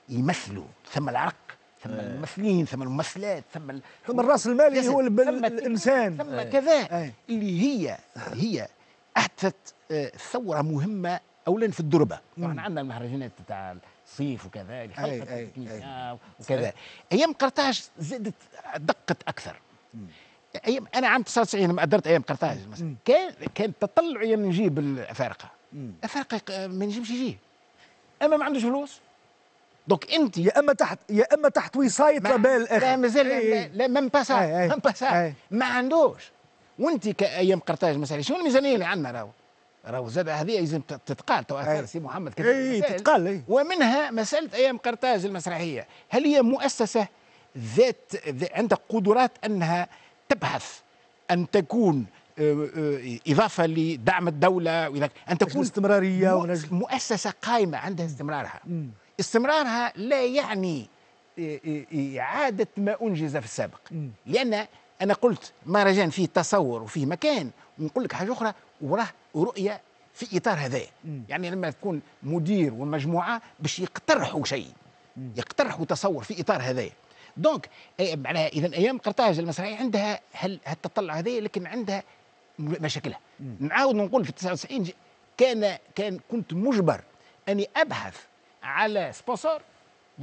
[SPEAKER 3] يمثلوا ثم العرق ثم آه. الممثلين ثم الممثلات ثم ثم الراس المالي هو الانسان ثم آه. كذا آه. اللي هي هي احدثت آه، ثوره مهمه اولا في الدربه طبعا عندنا المهرجانات تاع الصيف وكذا خلفت وكذا ايام قرطاج زادت دقت اكثر ايام انا عام 99 لما قدرت ايام قرطاج مثلا كان كان تطلعي يعني نجيب الافارقه الافارقه ما ينجمش يجي اما ما عندوش فلوس دونك انت يا اما تحت يا اما تحت وصايه لبال اخر لا مازال ايه لا مام باسا ما عندوش وانت كايام قرطاج مثلا شنو الميزانيه اللي عندنا راهو راهو زاد هذه لازم تتقال تو اثار سي محمد كثير اي تتقال أي. ومنها مساله ايام قرطاج المسرحيه هل هي مؤسسه ذات, عندها قدرات انها تبحث ان تكون آه، آه، اضافه لدعم الدوله واذا ان تكون استمراريه ونجل. مؤسسه قائمه عندها استمرارها استمرارها لا يعني آه، اعاده ما انجز في السابق لان انا قلت مهرجان فيه تصور وفيه مكان ونقول لك حاجه اخرى وراه رؤيه في اطار هذا يعني لما تكون مدير ومجموعه باش يقترحوا شيء يقترحوا تصور في اطار هذا دونك معناها اذا ايام قرطاج المسرحيه عندها هالتطلع هذا لكن عندها مشاكلها نعاود نقول في 99 كان كان كنت مجبر اني ابحث على سبونسور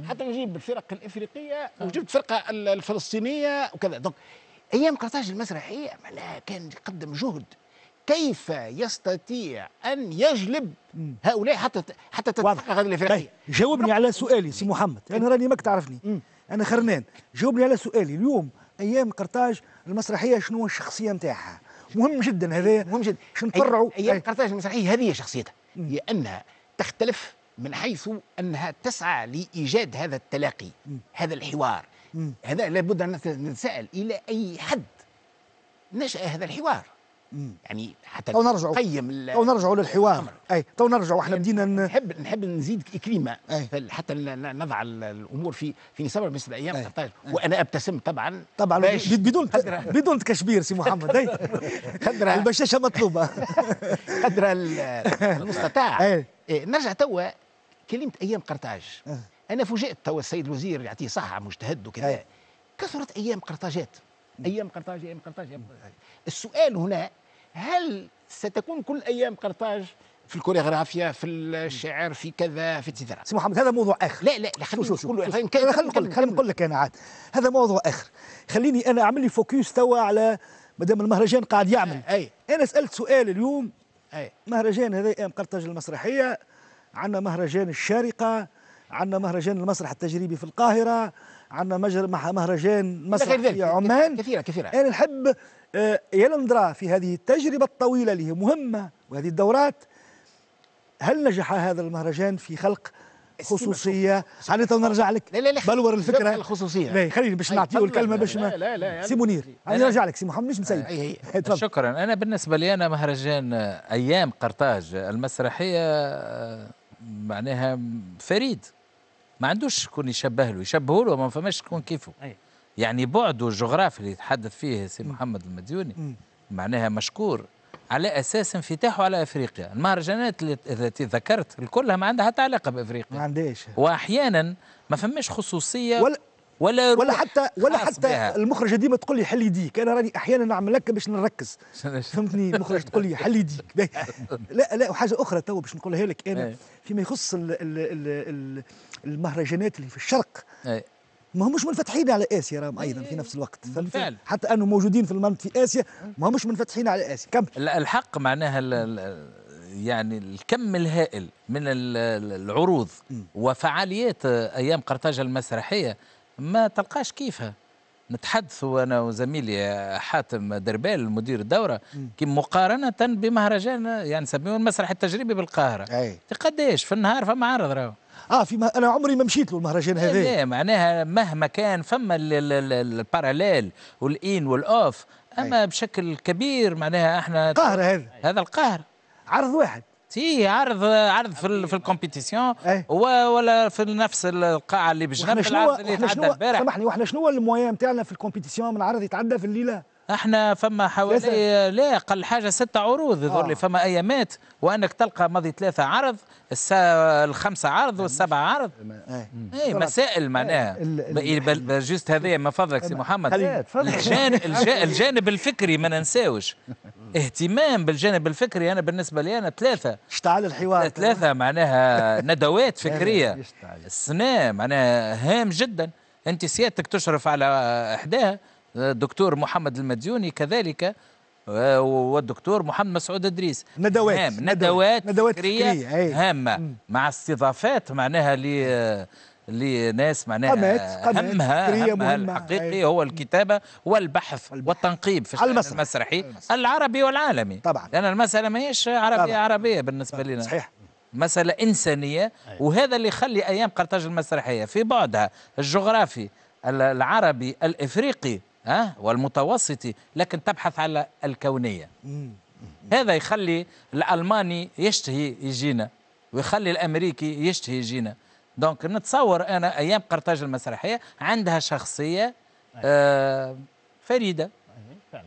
[SPEAKER 3] حتى نجيب الفرق الافريقيه آه. وجبت فرقه الفلسطينيه وكذا دونك ايام قرطاج المسرحيه معناها كان يقدم جهد كيف يستطيع ان يجلب هؤلاء حتى حتى تتحقق هذه الافراقيه طيب، جاوبني على سؤالي سي محمد انا راني ماك تعرفني انا
[SPEAKER 1] خرنان جاوبني على سؤالي اليوم ايام قرطاج المسرحيه شنو الشخصيه نتاعها
[SPEAKER 3] مهم جدا هذا مهم جدا شنو نفرعوا ايام قرطاج المسرحيه هذه شخصيتها لانها تختلف من حيث انها تسعى لايجاد هذا التلاقي هذا الحوار هذا لابد ان نتساءل الى اي حد نشا هذا الحوار مم. يعني حتى تو نرجع قيم تو نرجع للحوار الأمر. اي تو نرجع واحنا بدينا نحب نحب نزيد كلمه حتى نضع الامور في في نصاب مثل الايام وانا ابتسم طبعا طبعا
[SPEAKER 1] بدون بدون تكشبير سي محمد
[SPEAKER 3] قدر البشاشه مطلوبه قدر المستطاع إيه، نرجع توا كلمه ايام قرطاج انا فوجئت توا السيد الوزير يعطيه صحه مجتهد وكذا كثرت ايام قرطاجات ايام قرطاج ايام قرطاج السؤال هنا هل ستكون كل ايام قرطاج في الكوريغرافيا في الشعر في كذا في اتسيتيرا سي محمد هذا موضوع اخر لا لا لا خليني شو شو خليني نقول لك خليني نقول لك
[SPEAKER 1] انا عاد هذا موضوع اخر خليني انا اعمل لي فوكس توا على مدام المهرجان قاعد يعمل اي انا سالت سؤال اليوم اي مهرجان هذا قرطاج المسرحيه عندنا مهرجان الشارقه عندنا مهرجان المسرح التجريبي في القاهرة عندنا مهرجان مسرح في عمان كثيرة كثيرة أنا يعني نحب آه، يلندرا في هذه التجربة الطويلة اللي هي مهمة وهذه الدورات هل نجح هذا المهرجان في خلق خصوصيه خلينا تو نرجع لك لا لا لا بلور الفكره الخصوصيه لا خليني باش طيب، نعطيه طيب، الكلمه طيب. باش لا لا
[SPEAKER 3] لا سي منير
[SPEAKER 1] نرجع لك سي محمد مش مسيب
[SPEAKER 2] شكرا انا بالنسبه لي انا مهرجان آه، ايام قرطاج المسرحيه آه، معناها فريد ما عندوش شكون يشبه له يشبه له ما فماش شكون كيفه يعني بعده الجغرافي اللي يتحدث فيه سي محمد المديوني معناها مشكور على اساس انفتاحه على افريقيا المهرجانات التي ذكرت الكلها ما عندها حتى علاقه بافريقيا ما عندهاش واحيانا ما فماش خصوصيه ولا ولا ولا حتى ولا حتى بها. المخرجه ديما تقول لي حل يديك انا راني احيانا نعمل لك باش نركز
[SPEAKER 1] فهمتني المخرجه تقول لي حل يديك لا لا وحاجه اخرى تو باش نقولها لك انا فيما يخص ال ال ال ال المهرجانات اللي في الشرق أي. ما همش منفتحين على اسيا راهم ايضا إيه. في نفس الوقت بالفعل حتى انه موجودين في المنطقه في اسيا ما همش منفتحين
[SPEAKER 2] على اسيا كمل الحق معناها يعني الكم الهائل من العروض وفعاليات ايام قرطاج المسرحيه ما تلقاش كيفها نتحدث انا وزميلي حاتم دربال مدير الدوره مقارنه بمهرجان يعني نسميه المسرح التجريبي بالقاهره أي. قداش في النهار فما عرض راهو
[SPEAKER 1] اه في انا عمري ما مشيت له المهرجان هذا لا
[SPEAKER 2] معناها مهما كان فما الباراليل والان والاوف اما أي. بشكل كبير معناها احنا القاهره هذا هذا القاهره عرض واحد تي عرض عرض في, في الكومبيتيسيون إيه. ولا في نفس القاعه اللي بجنب العرض اللي تعدى البارح سامحني
[SPEAKER 1] واحنا شنو المويان نتاعنا في الكومبيتيسيون من عرض يتعدى في الليله
[SPEAKER 2] احنا فما حوالي لا اقل حاجه ستة عروض آه. يظهر لي فما ايامات وانك تلقى ماضي ثلاثه عرض الخمسه عرض والسبعه عرض اي إيه، مسائل معناها إيه، جوست هذايا من فضلك سي محمد الجانب الجانب الفكري ما ننساوش اهتمام بالجانب الفكري انا بالنسبه لي انا ثلاثه اشتعل الحوار ثلاثه معناها ندوات فكريه السنه معناها هام جدا انت سيادتك تشرف على احداها الدكتور محمد المديوني كذلك والدكتور محمد مسعود ادريس ندوات هام ندوات, ندوات فكريه, فكرية هامه مع استضافات معناها لناس معناها قامات همها, همها الحقيقي أيوة. هو الكتابه والبحث والتنقيب في المسرح. المسرحي المسرح. العربي والعالمي طبعا لان المساله ماهيش عربيه طبعا. عربيه بالنسبه طبعا. لنا صحيح مسألة إنسانية أيوة. وهذا اللي يخلي أيام قرطاج المسرحية في بعدها الجغرافي العربي الإفريقي ها والمتوسطي لكن تبحث على الكونية هذا يخلي الألماني يشتهي يجينا ويخلي الأمريكي يشتهي يجينا دونك نتصور انا ايام قرطاج المسرحيه عندها شخصيه آه، فريده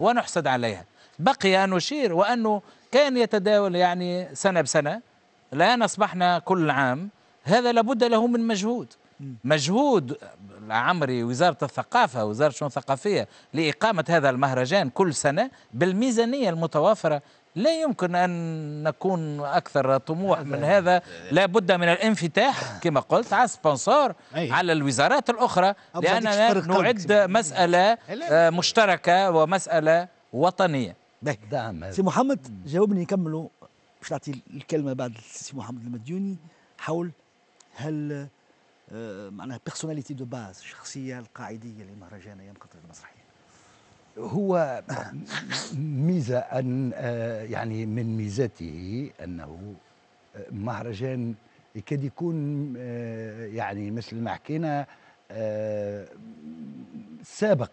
[SPEAKER 2] ونحسد عليها بقي ان اشير وانه كان يتداول يعني سنه بسنه الان اصبحنا كل عام هذا لابد له من مجهود مجهود عمري وزارة الثقافة وزارة الشؤون الثقافية لإقامة هذا المهرجان كل سنة بالميزانية المتوافرة لا يمكن أن نكون أكثر طموح من هذا لا بد من الانفتاح كما قلت على سبونسور على الوزارات الأخرى لأننا نعد مسألة آه، مشتركة ومسألة وطنية دعم
[SPEAKER 1] سي محمد جاوبني يكملوا باش نعطي الكلمة بعد سي محمد المديوني حول هل آه، معناها بيرسوناليتي دو باز الشخصية القاعدية لمهرجان أيام قطر المسرحية هو
[SPEAKER 4] ميزه ان آه، يعني من ميزاته انه آه، مهرجان يكاد يكون آه، يعني مثل ما حكينا سابق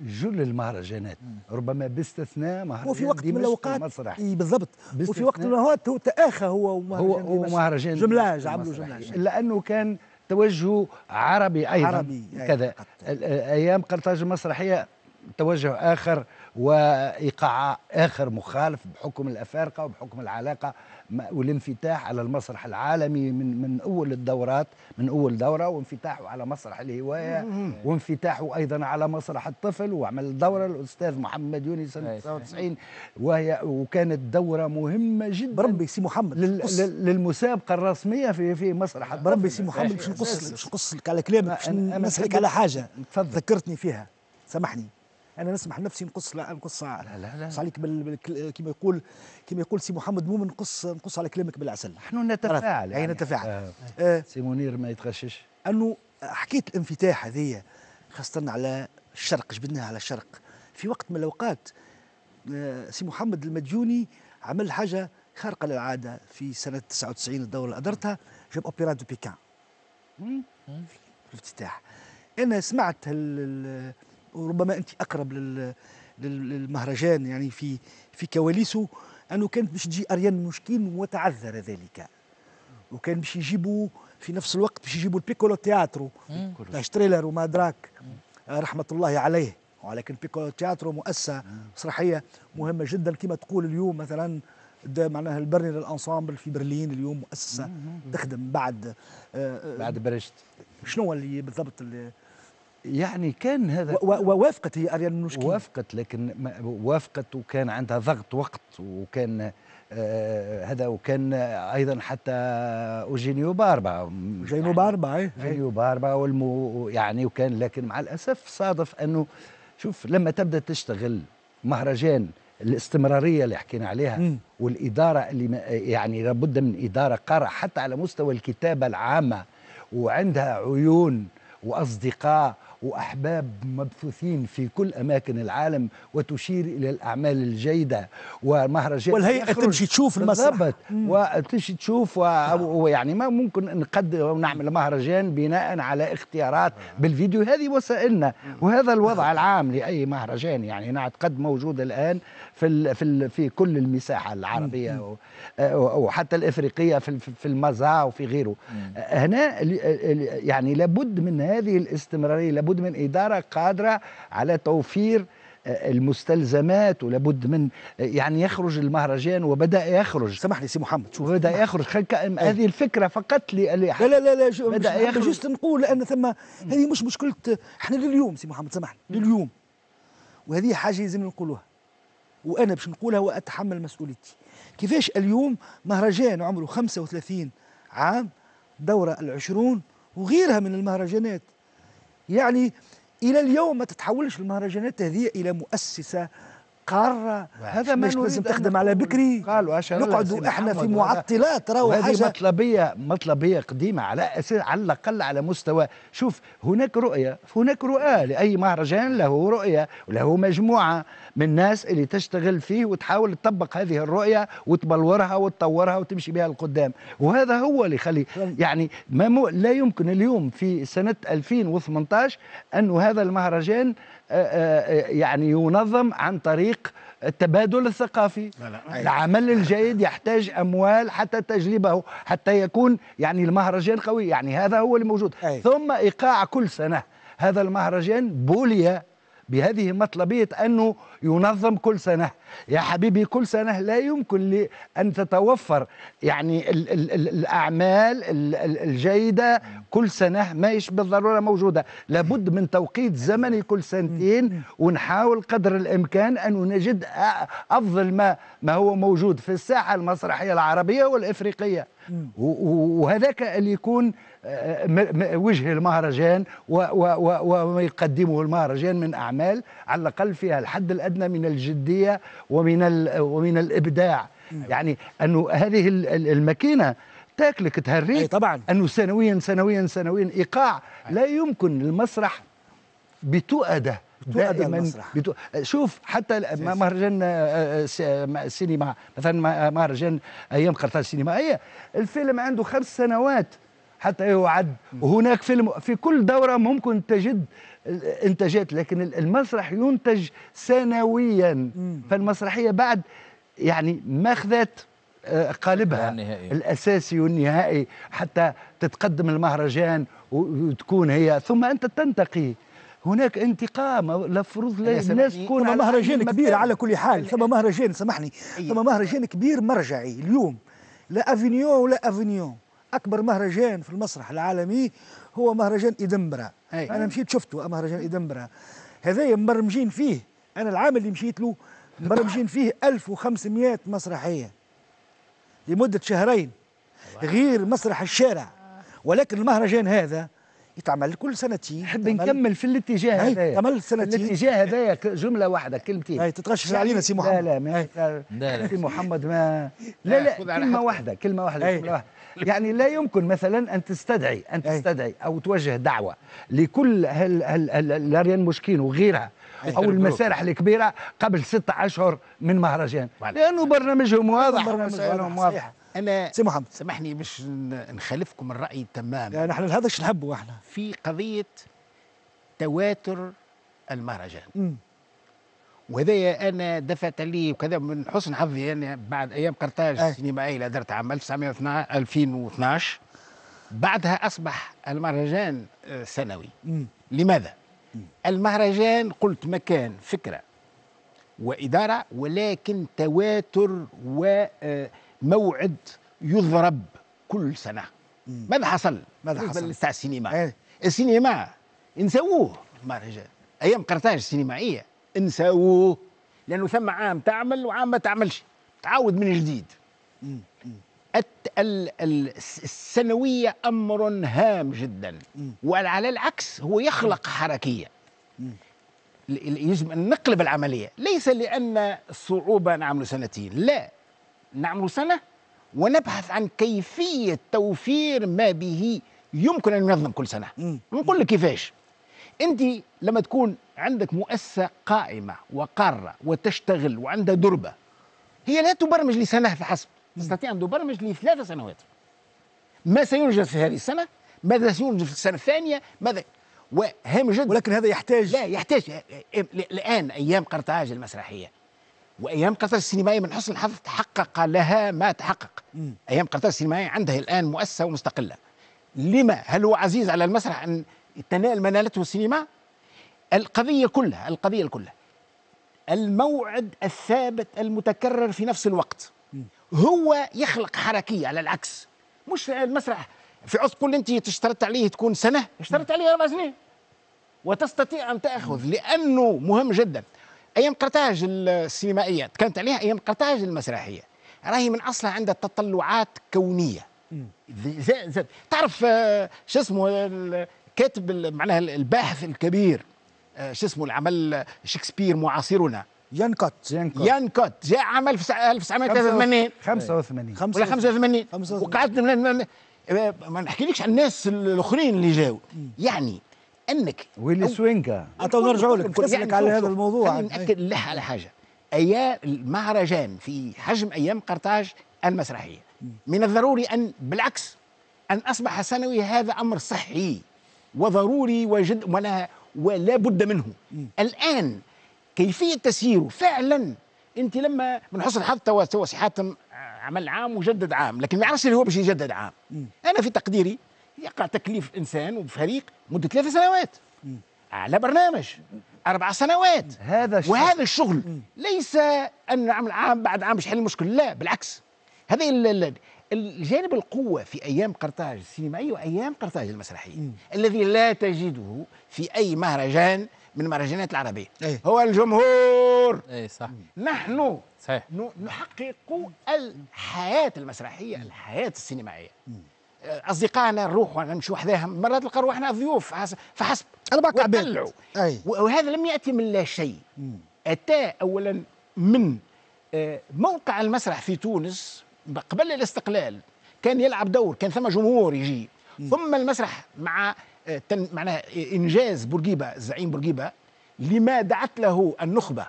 [SPEAKER 4] جل المهرجانات ربما باستثناء مهرجان وفي وقت من الاوقات بالضبط وفي وقت من الاوقات تاخى
[SPEAKER 1] هو ومهرجان هو ومهرجان جملاج عملوا جملاج
[SPEAKER 4] لانه كان توجه عربي ايضا عربي كذا ايام قرطاج المسرحيه توجه آخر وإيقاع آخر مخالف بحكم الأفارقة وبحكم العلاقة والانفتاح على المسرح العالمي من من أول الدورات من أول دورة وانفتاحه على مسرح الهواية وانفتاحه أيضا على مسرح الطفل وعمل دورة الأستاذ محمد يونس سنة أيوة. 99 وهي وكانت دورة مهمة جدا بربي سي محمد لل للمسابقة
[SPEAKER 1] الرسمية في في مسرح الطفل بربي سي محمد باش نقص باش أيوة. نقص على كلامك باش نسألك على حاجة تفضل ذكرتني فيها سامحني انا نسمح لنفسي نقص لا نقص لا لا لا عليك بال... كما يقول كما يقول سي محمد مومن نقص نقص على كلامك بالعسل نحن نتفاعل يعني نتفاعل آه. آه. سي منير ما يتغشش انه حكيت الانفتاح هذه خاصه على الشرق جبدناها على الشرق في وقت من الاوقات آه سي محمد المديوني عمل حاجه خارقه للعاده في سنه 99 الدوره اللي ادرتها جاب اوبيرا دو بيكان في الافتتاح انا سمعت هال وربما انت اقرب لل للمهرجان يعني في في كواليسه انه كانت باش تجي اريان مشكين وتعذر ذلك وكان باش يجيبوا في نفس الوقت باش يجيبوا البيكولو تياترو باش تريلر وما دراك رحمه الله عليه ولكن بيكولو تياترو مؤسسه مسرحيه مهمه جدا كما تقول اليوم مثلا معناها البرني للانسامبل في برلين اليوم مؤسسه تخدم بعد آه بعد برشت شنو اللي بالضبط اللي
[SPEAKER 4] يعني كان هذا ووافقت هي اريان المشكل وافقت لكن وافقت وكان عندها ضغط وقت وكان آه هذا وكان ايضا حتى اوجينيو باربا اوجينيو يعني باربا إيه. اوجينيو باربا والمو يعني وكان لكن مع الاسف صادف انه شوف لما تبدا تشتغل مهرجان الاستمراريه اللي حكينا عليها م. والاداره اللي يعني لابد من اداره قاره حتى على مستوى الكتابه العامه وعندها عيون واصدقاء وأحباب مبثوثين في كل أماكن العالم وتشير إلى الأعمال الجيدة ومهرجان والهيئة تمشي تشوف المسرح وتمشي تشوف ويعني ما ممكن نقدم ونعمل مهرجان بناء على اختيارات آه. بالفيديو هذه وسائلنا وهذا الوضع العام لأي مهرجان يعني نعتقد موجود الآن في في في كل المساحة العربية وحتى الإفريقية في في المزاع وفي غيره هنا يعني لابد من هذه الاستمرارية لابد لابد من إدارة قادرة على توفير آه، المستلزمات ولابد من آه، يعني يخرج المهرجان وبدا يخرج سامحني سي محمد شوف بدا يخرج إيه. هذه
[SPEAKER 1] الفكره فقط
[SPEAKER 4] لي لا لا لا لا بدا يخرج جست
[SPEAKER 1] نقول لان ثم هذه مش مشكله احنا لليوم سي محمد سامحني لليوم وهذه حاجه لازم نقولوها وانا باش نقولها واتحمل مسؤوليتي كيفاش اليوم مهرجان عمره 35 عام دوره العشرون وغيرها من المهرجانات يعني الى اليوم ما تتحولش المهرجانات هذه الى مؤسسه قاره هذا ما لازم تخدم على بكري قالوا نقعدوا احنا في معطلات راهو هذه
[SPEAKER 4] مطلبيه مطلبيه قديمه على اساس على الاقل على مستوى شوف هناك رؤيه هناك رؤى لاي مهرجان له رؤيه وله مجموعه من الناس اللي تشتغل فيه وتحاول تطبق هذه الرؤيه وتبلورها وتطورها وتمشي بها لقدام وهذا هو اللي يخلي يعني ما مو لا يمكن اليوم في سنه 2018 انه هذا المهرجان آه، آه، يعني ينظم عن طريق التبادل الثقافي لا لا. العمل الجيد يحتاج اموال حتى تجلبه حتى يكون يعني المهرجان قوي يعني هذا هو الموجود أي. ثم ايقاع كل سنه هذا المهرجان بولي بهذه مطلبية أنه ينظم كل سنة يا حبيبي كل سنة لا يمكن أن تتوفر يعني الـ الـ الـ الأعمال الـ الـ الجيدة كل سنة ما ماهيش بالضرورة موجودة لابد من توقيت زمني كل سنتين ونحاول قدر الإمكان أن نجد أفضل ما, ما هو موجود في الساحة المسرحية العربية والإفريقية وهذاك اللي يكون وجه المهرجان وما يقدمه المهرجان من اعمال على الاقل فيها الحد الادنى من الجديه ومن ومن الابداع يعني انه هذه الماكينه تاكلك تهريك أي طبعا انه سنويا سنويا سنويا ايقاع لا يمكن المسرح بتؤده دائما بتو... شوف حتى مهرجان السينما آه، آه، مثلا مهرجان ايام قرطاج السينمائيه الفيلم عنده خمس سنوات حتى يعد وهناك فيلم في كل دورة ممكن تجد إنتاجات لكن المسرح ينتج سنويا فالمسرحية بعد يعني ما اخذت آه، قالبها النهائي. الاساسي والنهائي حتى تتقدم المهرجان وتكون هي ثم انت تنتقي
[SPEAKER 1] هناك انتقام لفروض الناس تكون ثم مهرجان كبير على كل حال ثم مهرجان سامحني ثم مهرجان كبير مرجعي اليوم لا افينيون ولا افينيون اكبر مهرجان في المسرح العالمي هو مهرجان ادنبرا انا مشيت شفته آه، مهرجان ادنبرا هذا مبرمجين فيه انا العام اللي مشيت له مبرمجين فيه 1500 مسرحيه لمده شهرين غير مسرح الشارع ولكن المهرجان هذا يتعمل كل سنتين نحب نكمل في الاتجاه هذا تعمل سنتين الاتجاه هذايا جمله واحده كلمتين هاي تتغشش علينا سي محمد لا
[SPEAKER 4] لا, لا, لا سي محمد ما لا لا, لا كلمه واحده كلمه واحده كلمه واحده يعني لا يمكن مثلا ان تستدعي ان تستدعي او توجه دعوه لكل هل هل هل لاريان مشكين وغيرها او المسارح الكبيره قبل ستة اشهر من
[SPEAKER 3] مهرجان لانه برنامجهم واضح برنامجهم واضح انا سي محمد سامحني باش نخالفكم الراي تماما يعني احنا هذا نحبه احنا في قضيه تواتر المهرجان مم. وهذايا انا دفعت لي وكذا من حسن حظي انا يعني بعد ايام قرطاج أه. السينمائيه اللي درت عام 1912 2012 بعدها اصبح المهرجان آه، سنوي مم. لماذا؟ مم. المهرجان قلت مكان فكره واداره ولكن تواتر و آه موعد يضرب كل سنه مم. ماذا حصل؟ ماذا حصل؟ تاع السينما ايه؟ السينما نساووه مهرجان ايام قرطاج السينمائيه نساووه لانه ثم عام تعمل وعام ما تعملش تعاود من جديد السنويه امر هام جدا وعلى العكس هو يخلق حركيه يجب ان نقلب العمليه ليس لان صعوبة نعمل سنتين لا نعمل سنة ونبحث عن كيفية توفير ما به يمكن أن ينظم كل سنة نقول لك كيفاش أنت لما تكون عندك مؤسسة قائمة وقارة وتشتغل وعندها دربة هي لا تبرمج لسنة فحسب تستطيع أن تبرمج لثلاث سنوات ما سينجز في هذه السنة ماذا سينجز في السنة الثانية ماذا وهام جدا ولكن هذا يحتاج لا يحتاج الآن أيام قرطاج المسرحية وايام قطر السينمائيه من حسن الحظ تحقق لها ما تحقق م. ايام قطر السينمائيه عندها الان مؤسسه ومستقله لما هل هو عزيز على المسرح ان تنال ما نالته السينما القضيه كلها القضيه كلها الموعد الثابت المتكرر في نفس الوقت هو يخلق حركيه على العكس مش المسرح في كل انت اشترطت عليه تكون سنه اشترطت عليه اربع سنين وتستطيع ان تاخذ لانه مهم جدا ايام قرطاج السينمائيه تكلمت عليها ايام قرطاج المسرحيه راهي من اصلها عندها تطلعات كونيه زي زي تعرف آه، شو اسمه الكاتب معناها الباحث الكبير آه، شو اسمه العمل آه، شكسبير معاصرنا يان كوت يان كوت جاء عمل في 1983 85 ولا 85 وقعدت ما نحكيلكش على الناس الاخرين اللي جاوا يعني امك ويلي سوينكا تو نرجعوا لك بنسالك يعني على هذا الموضوع ناكد لح على حاجه ايام المهرجان في حجم ايام قرطاج المسرحيه من الضروري ان بالعكس ان اصبح سنوي هذا امر صحي وضروري وجد ولا ولا بد منه م. الان كيفيه تسييره فعلا انت لما من حسن الحظ توا توا حاتم عمل عام وجدد عام لكن ما يعرفش اللي هو باش يجدد عام م. انا في تقديري يقع تكليف انسان وفريق مده ثلاث سنوات على برنامج اربع سنوات هذا الشغل وهذا الشغل ليس ان نعمل عام بعد عام مش حل المشكل لا بالعكس هذا الجانب القوه في ايام قرطاج السينمائيه وايام قرطاج المسرحيه م. الذي لا تجده في اي مهرجان من المهرجانات العربيه أيه؟ هو الجمهور اي صح نحن صحيح. نحقق الحياه المسرحيه الحياه السينمائيه م. آه، اصدقائنا نروحوا نمشوا وحداهم مرات تلقى روحنا ضيوف فحسب اربع عباد وهذا لم ياتي من لا شيء اتى اولا من آه، موقع المسرح في تونس قبل الاستقلال كان يلعب دور كان ثم جمهور يجي م. ثم المسرح مع آه، تن معناه انجاز بورقيبه الزعيم بورقيبه لما دعت له النخبه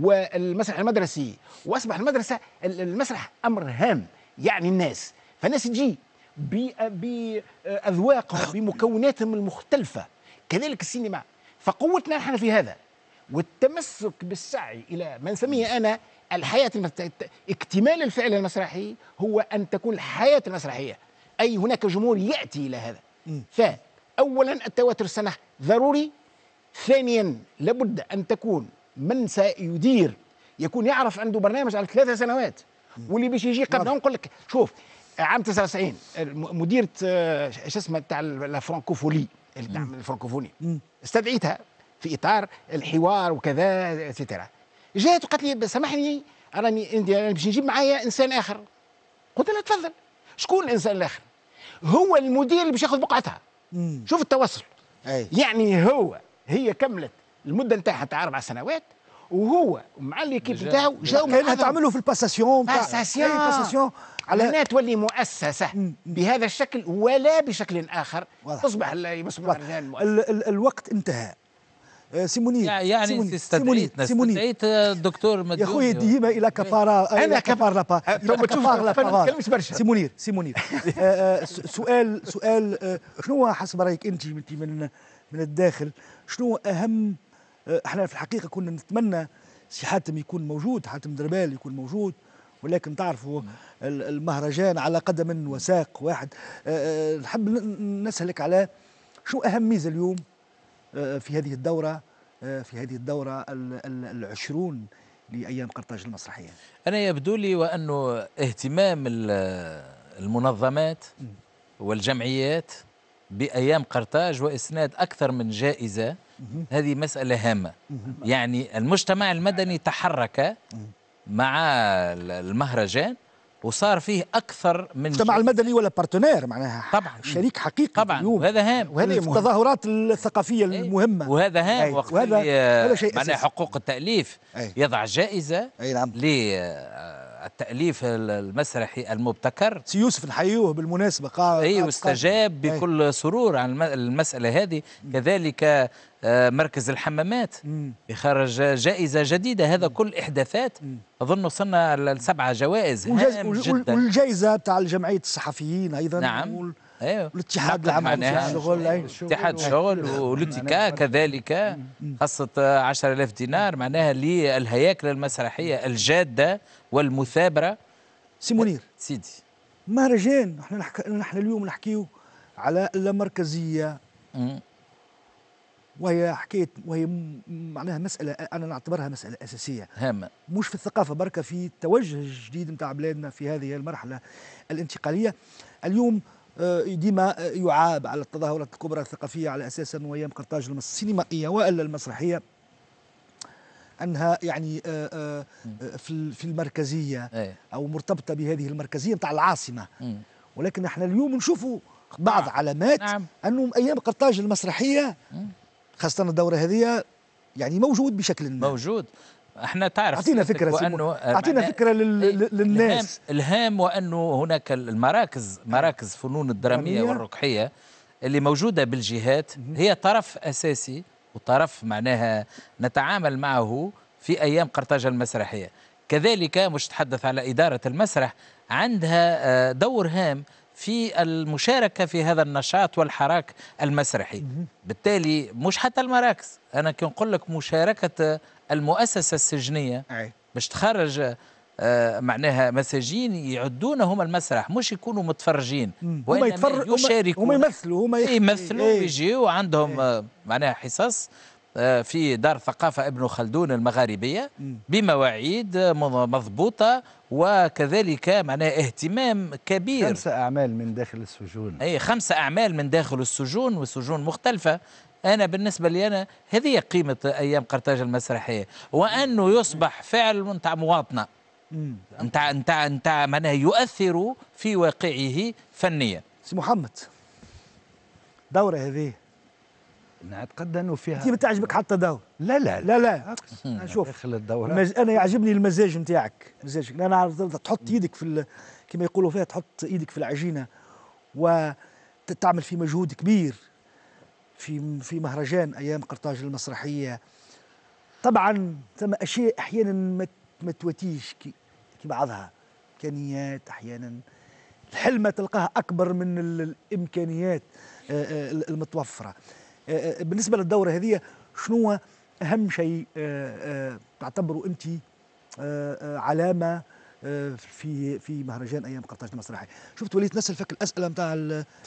[SPEAKER 3] والمسرح المدرسي واصبح المدرسه المسرح امر هام يعني الناس فالناس تجي باذواقهم بمكوناتهم المختلفه كذلك السينما فقوتنا نحن في هذا والتمسك بالسعي الى ما نسميه انا الحياه اكتمال الفعل المسرحي هو ان تكون الحياه المسرحيه اي هناك جمهور ياتي الى هذا فاولا التواتر السنه ضروري ثانيا لابد ان تكون من سيدير يكون يعرف عنده برنامج على ثلاثة سنوات واللي باش يجي قبل نعم. نقول لك شوف عام 99 مديره آه، شو اسمها تاع الفرانكوفولي اللي تعمل استدعيتها في اطار الحوار وكذا اتسيتيرا جات وقالت لي سامحني راني عندي باش نجيب معايا انسان اخر قلت لها تفضل شكون الانسان الاخر هو المدير اللي باش ياخذ بقعتها مم. شوف التوصل أي. يعني هو هي كملت المده نتاعها تاع اربع سنوات وهو مع ليكيب نتاعو جاو كانها تعملوا في الباساسيون باساسيون على انها تولي مؤسسه بهذا الشكل ولا بشكل اخر واضح. تصبح مسموع الوقت انتهى
[SPEAKER 2] آه، سيمونيد يعني سيمونيد استدعيتنا استدعيت الدكتور آه، مديون يا خويا ديما
[SPEAKER 3] الى
[SPEAKER 1] إيه. كفاره انا كبار لابا ما آه، تكلمش برشا سيمونير سيمونير سؤال سؤال شنو هو حسب رايك انت انت من من الداخل شنو اهم احنا في الحقيقه كنا نتمنى سي حاتم يكون موجود حاتم دربال يكون موجود ولكن تعرفوا المهرجان على قدم وساق واحد آه، آه، نحب نسألك على شو أهم ميزة اليوم آه، في هذه الدورة في هذه الدورة العشرون لأيام قرطاج المسرحية
[SPEAKER 2] أنا يبدو لي وأنه اهتمام المنظمات والجمعيات بأيام قرطاج وإسناد أكثر من جائزة هذه مسألة هامة يعني المجتمع المدني تحرك مع المهرجان وصار فيه اكثر من مع المدني ولا بارتنير معناها طبعا شريك حقيقي طبعا اليوم. وهذا هام وهذه التظاهرات الثقافيه أي. المهمه وهذا هام أي. وقت وهذا هذا شيء معناها حقوق التاليف أي. يضع جائزه أي نعم. ل التأليف المسرحي المبتكر سي يوسف نحيوه بالمناسبة قاعد اي واستجاب بكل أي. سرور عن المسألة هذه كذلك آه، مركز الحمامات يخرج جائزة جديدة هذا كل إحداثات أظن وصلنا لسبعة جوائز
[SPEAKER 1] والجائزة تاع جمعية الصحفيين أيضا نعم
[SPEAKER 2] ايوه الاتحاد العمل شغل اتحاد شغل ولوتيكا كذلك خاصة 10000 دينار معناها للهياكل المسرحيه الجاده والمثابره سي منير سيدي
[SPEAKER 1] مهرجان احنا نحن اليوم نحكيو على اللامركزيه وهي حكايه وهي معناها مساله انا نعتبرها مساله اساسيه هامه مش في الثقافه بركه في التوجه الجديد نتاع بلادنا في هذه المرحله الانتقاليه اليوم آه، ديما آه، يعاب على التظاهرات الكبرى الثقافية على أساس أنه أيام قرطاج السينمائية وإلا المسرحية انها يعني آه، في المركزيه إيه. او مرتبطه بهذه المركزيه نتاع العاصمه ولكن احنا اليوم نشوفوا بعض نعم. علامات نعم. ايام قرطاج المسرحيه خاصه الدوره هذه يعني موجود بشكل ما موجود
[SPEAKER 2] احنا تعرف اعطينا فكره وانه اعطينا فكره
[SPEAKER 1] للناس
[SPEAKER 2] الهام, الهام وانه هناك المراكز أيوة. مراكز فنون الدراميه والركحيه اللي موجوده بالجهات هي طرف اساسي وطرف معناها نتعامل معه في ايام قرطاجه المسرحيه كذلك مش تحدث على اداره المسرح عندها آه، دور هام في المشاركة في هذا النشاط والحراك المسرحي بالتالي مش حتى المراكز أنا كنقول لك مشاركة المؤسسه السجنيه أي. باش تخرج آه، معناها مساجين يعدون هم المسرح مش يكونوا متفرجين وانما يشاركوا هم يمثلوا هم يمثلوا إيه. ويجيوا عندهم إيه. آه، معناها حصص آه، في دار ثقافة ابن خلدون المغاربية بمواعيد مضبوطة وكذلك معناها اهتمام كبير خمسة أعمال من داخل السجون أي خمسة أعمال من داخل السجون وسجون مختلفة أنا بالنسبة لي أنا هذه قيمة أيام قرطاج المسرحية وأنه يصبح فعل نتاع مواطنة نتاع نتاع نتاع معناها يؤثر في واقعه فنيا
[SPEAKER 1] سي محمد دورة هذه نعتقد انه فيها انت ما تعجبك حتى دور لا لا لا لا
[SPEAKER 4] شوف داخل
[SPEAKER 1] انا يعجبني المزاج نتاعك مزاجك انا عارف تحط يدك في ال... كما يقولوا فيها تحط ايدك في العجينه وتعمل في مجهود كبير في في مهرجان ايام قرطاج المسرحيه طبعا ثم اشياء احيانا ما تواتيش كي بعضها امكانيات احيانا الحلمه تلقاها اكبر من الامكانيات آه، آه، المتوفره آه، بالنسبه للدوره هذه شنو اهم شيء تعتبره انت علامه آه، في في مهرجان ايام قرطاج المسرحي شفت وليت نسال الفك الاسئله نتاع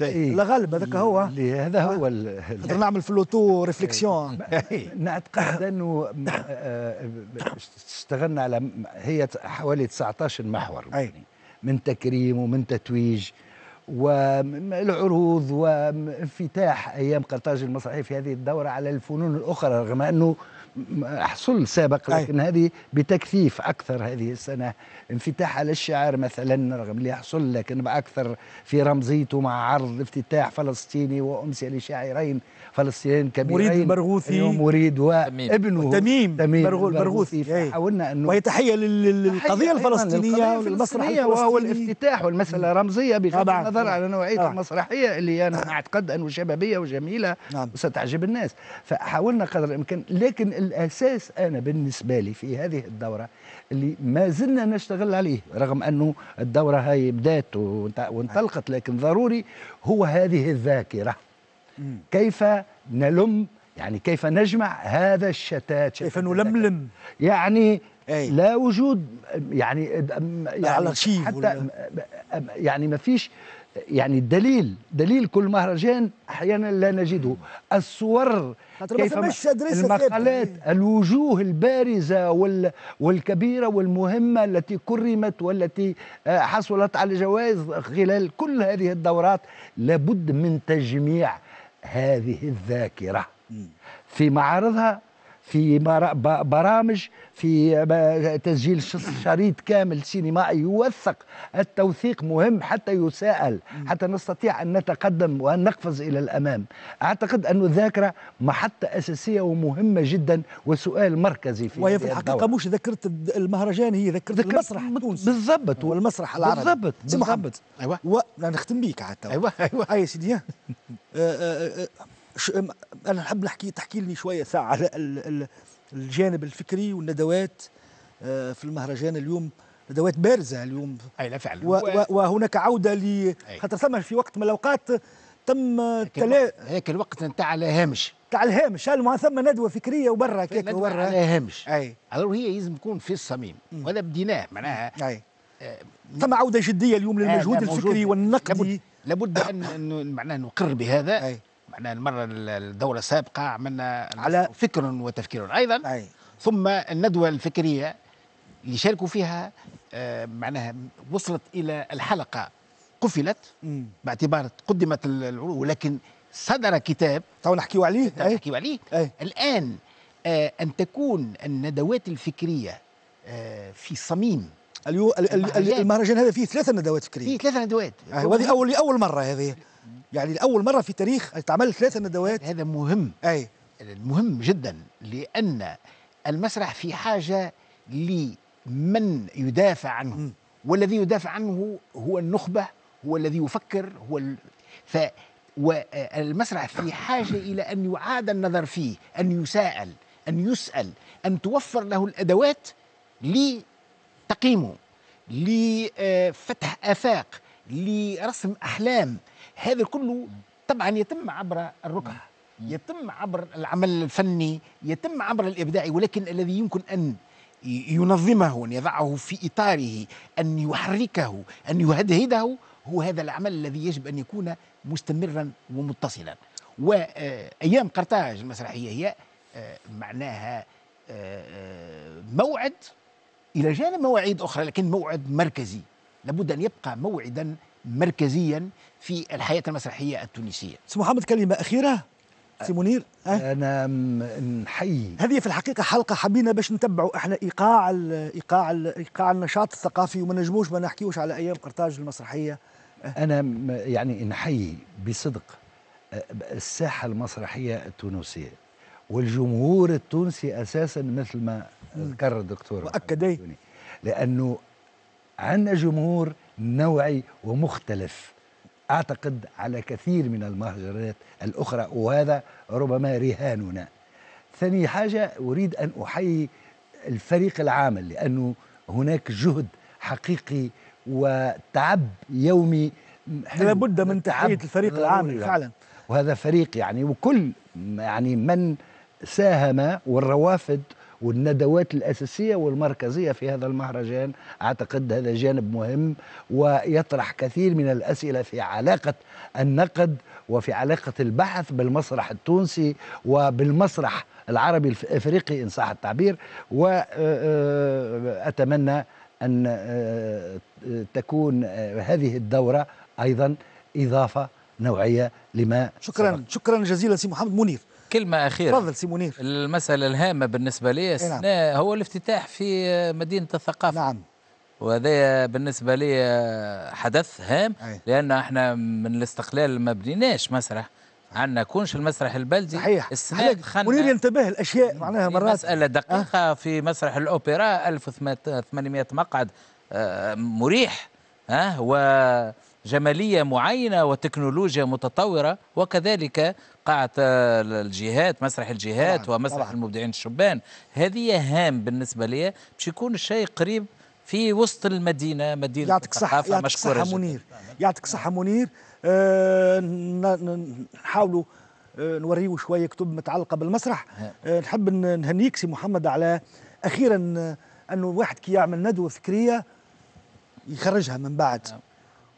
[SPEAKER 1] الغالب هذاك هو
[SPEAKER 4] هذا هو آه. نقدر نعمل
[SPEAKER 1] في اللوتو ريفليكسيون
[SPEAKER 4] نعتقد انه آه، اشتغلنا على هي حوالي 19 محور يعني من تكريم ومن تتويج والعروض وانفتاح ايام قرطاج المسرحي في هذه الدوره على الفنون الاخرى رغم انه حصل سابق لكن أي. هذه بتكثيف اكثر هذه السنه انفتاح على الشعر مثلا رغم اللي حصل لكن باكثر في رمزيته مع عرض افتتاح فلسطيني وامسيه يعني لشاعرين فلسطينيين كبيرين مريد أيوة، البرغوثي مريد وابنه تميم تميم برغوثي إيه. فحاولنا انه وهي تحيه للقضيه الفلسطينيه والمسرحيه الفلسطيني وهو الافتتاح والمساله رمزيه بغض نعم. النظر على نوعيه طبعا. نعم. المسرحيه اللي انا نعم. اعتقد انه شبابيه وجميله نعم. وستعجب الناس فحاولنا قدر الامكان لكن الأساس أنا بالنسبة لي في هذه الدورة اللي ما زلنا نشتغل عليه رغم أنه الدورة هاي بدات وانطلقت لكن ضروري هو هذه الذاكرة كيف نلم يعني كيف نجمع هذا الشتات كيف نلملم يعني أي. لا وجود يعني, يعني حتى يعني ما فيش يعني الدليل دليل كل مهرجان احيانا لا نجده الصور كيف المقالات إيه. الوجوه البارزه وال والكبيره والمهمه التي كرمت والتي آه، حصلت على جوائز خلال كل هذه الدورات لابد من تجميع هذه الذاكره في معارضها في برامج في تسجيل شريط كامل سينمائي يوثق التوثيق مهم حتى يساءل حتى نستطيع أن نتقدم وأن نقفز إلى الأمام أعتقد أن الذاكرة محطة أساسية
[SPEAKER 1] ومهمة جدا وسؤال مركزي في وهي في الحقيقة مش ذكرت المهرجان هي ذكرت, ذكرت المسرح التونسي بالضبط والمسرح العربي بالضبط بالضبط أيوة ونختم بيك حتى أيوة أيوة أي سيدي انا نحب نحكي تحكي لي شويه ساعه على الجانب الفكري والندوات آه، في المهرجان اليوم ندوات بارزه اليوم اي لا فعلا وهناك عوده ل خاطر ثم في وقت من الاوقات
[SPEAKER 3] تم تلا هيك الوقت نتاع على هامش تاع الهامش قالوا ثم ندوه فكريه وبرا هكاك وبرا على هامش اي هي لازم تكون في الصميم وهذا بديناه معناها اي آه، ثم عوده جديه اليوم للمجهود الفكري والنقدي لابد, لابد ان معناها نقر بهذا أي. احنا المره الدوره السابقه عملنا على فكر وتفكير ايضا أي. ثم الندوه الفكريه اللي شاركوا فيها آه، معناها وصلت الى الحلقه قفلت باعتبار قدمت العروض ولكن صدر كتاب تو نحكيو عليه نحكيو عليه أي. الان آه، ان تكون الندوات الفكريه آه، في صميم اليو المهرجان, المهرجان هذا فيه ثلاثة ندوات فكرية فيه ثلاثة ندوات وهذه آه، أول لأول مرة هذه يعني لأول مرة في تاريخ تعمل ثلاثة ندوات هذا مهم أي مهم جدا لأن المسرح في حاجة لمن يدافع عنه م. والذي يدافع عنه هو النخبة هو الذي يفكر هو ال... ف والمسرح في حاجة إلى أن يعاد النظر فيه أن يساءل أن يسأل أن توفر له الأدوات لي تقييمه لفتح آفاق لرسم أحلام هذا كله طبعا يتم عبر الركعة يتم عبر العمل الفني يتم عبر الإبداعي ولكن الذي يمكن أن ينظمه أن يضعه في إطاره أن يحركه أن يهدهده هو هذا العمل الذي يجب أن يكون مستمرا ومتصلا وأيام قرطاج المسرحية هي آه، معناها آه، آه، موعد إلى جانب مواعيد أخرى لكن موعد مركزي لابد أن يبقى موعدا مركزيا في الحياة المسرحية التونسية سي محمد كلمة أخيرة سي منير أه؟ انا
[SPEAKER 1] نحيي هذه في الحقيقه حلقه حبينا باش نتبعوا احنا ايقاع ايقاع ايقاع النشاط الثقافي وما نجموش ما نحكيوش على ايام قرطاج المسرحيه أه؟ انا يعني نحيي
[SPEAKER 4] بصدق الساحه المسرحيه التونسيه والجمهور التونسي اساسا مثل ما ذكر الدكتور مؤكد لانه عندنا جمهور نوعي ومختلف اعتقد على كثير من المهرجانات الاخرى وهذا ربما رهاننا ثاني حاجه اريد ان احيي الفريق العامل لانه هناك جهد حقيقي وتعب يومي لابد من تحيه الفريق العامل فعلا وهذا فريق يعني وكل يعني من ساهم والروافد والندوات الأساسية والمركزية في هذا المهرجان أعتقد هذا جانب مهم ويطرح كثير من الأسئلة في علاقة النقد وفي علاقة البحث بالمسرح التونسي وبالمسرح العربي الافريقي ان صح التعبير واتمنى آه، آه، ان آه، تكون هذه الدوره ايضا اضافه
[SPEAKER 2] نوعيه لما شكرا سبق. شكرا جزيلا سي محمد منير كلمة أخيرة تفضل سي منير المسألة الهامة بالنسبة لي نعم. هو الافتتاح في مدينة الثقافة نعم وهذا بالنسبة لي حدث هام أي. لأن احنا من الاستقلال ما بنيناش مسرح عندنا كونش المسرح البلدي صحيح السنة منير ينتبه الاشياء معناها مرات مساله دقيقه أه؟ في مسرح الاوبرا 1800 مقعد آه، مريح ها أه؟ جمالية معينة وتكنولوجيا متطورة وكذلك قاعة الجهات مسرح الجهات طبعا ومسرح طبعا المبدعين الشبان هذه هام بالنسبة لي باش يكون الشيء قريب في وسط المدينة مدينة يعطيك صحة يعطيك مشكورة منير
[SPEAKER 1] يعطيك صحة منير أه نحاولوا آه، نوريه شوية كتب متعلقة بالمسرح أه نحب نهنيك سي محمد على أخيرا آه، أنه واحد كي يعمل ندوة فكرية يخرجها من بعد نعم.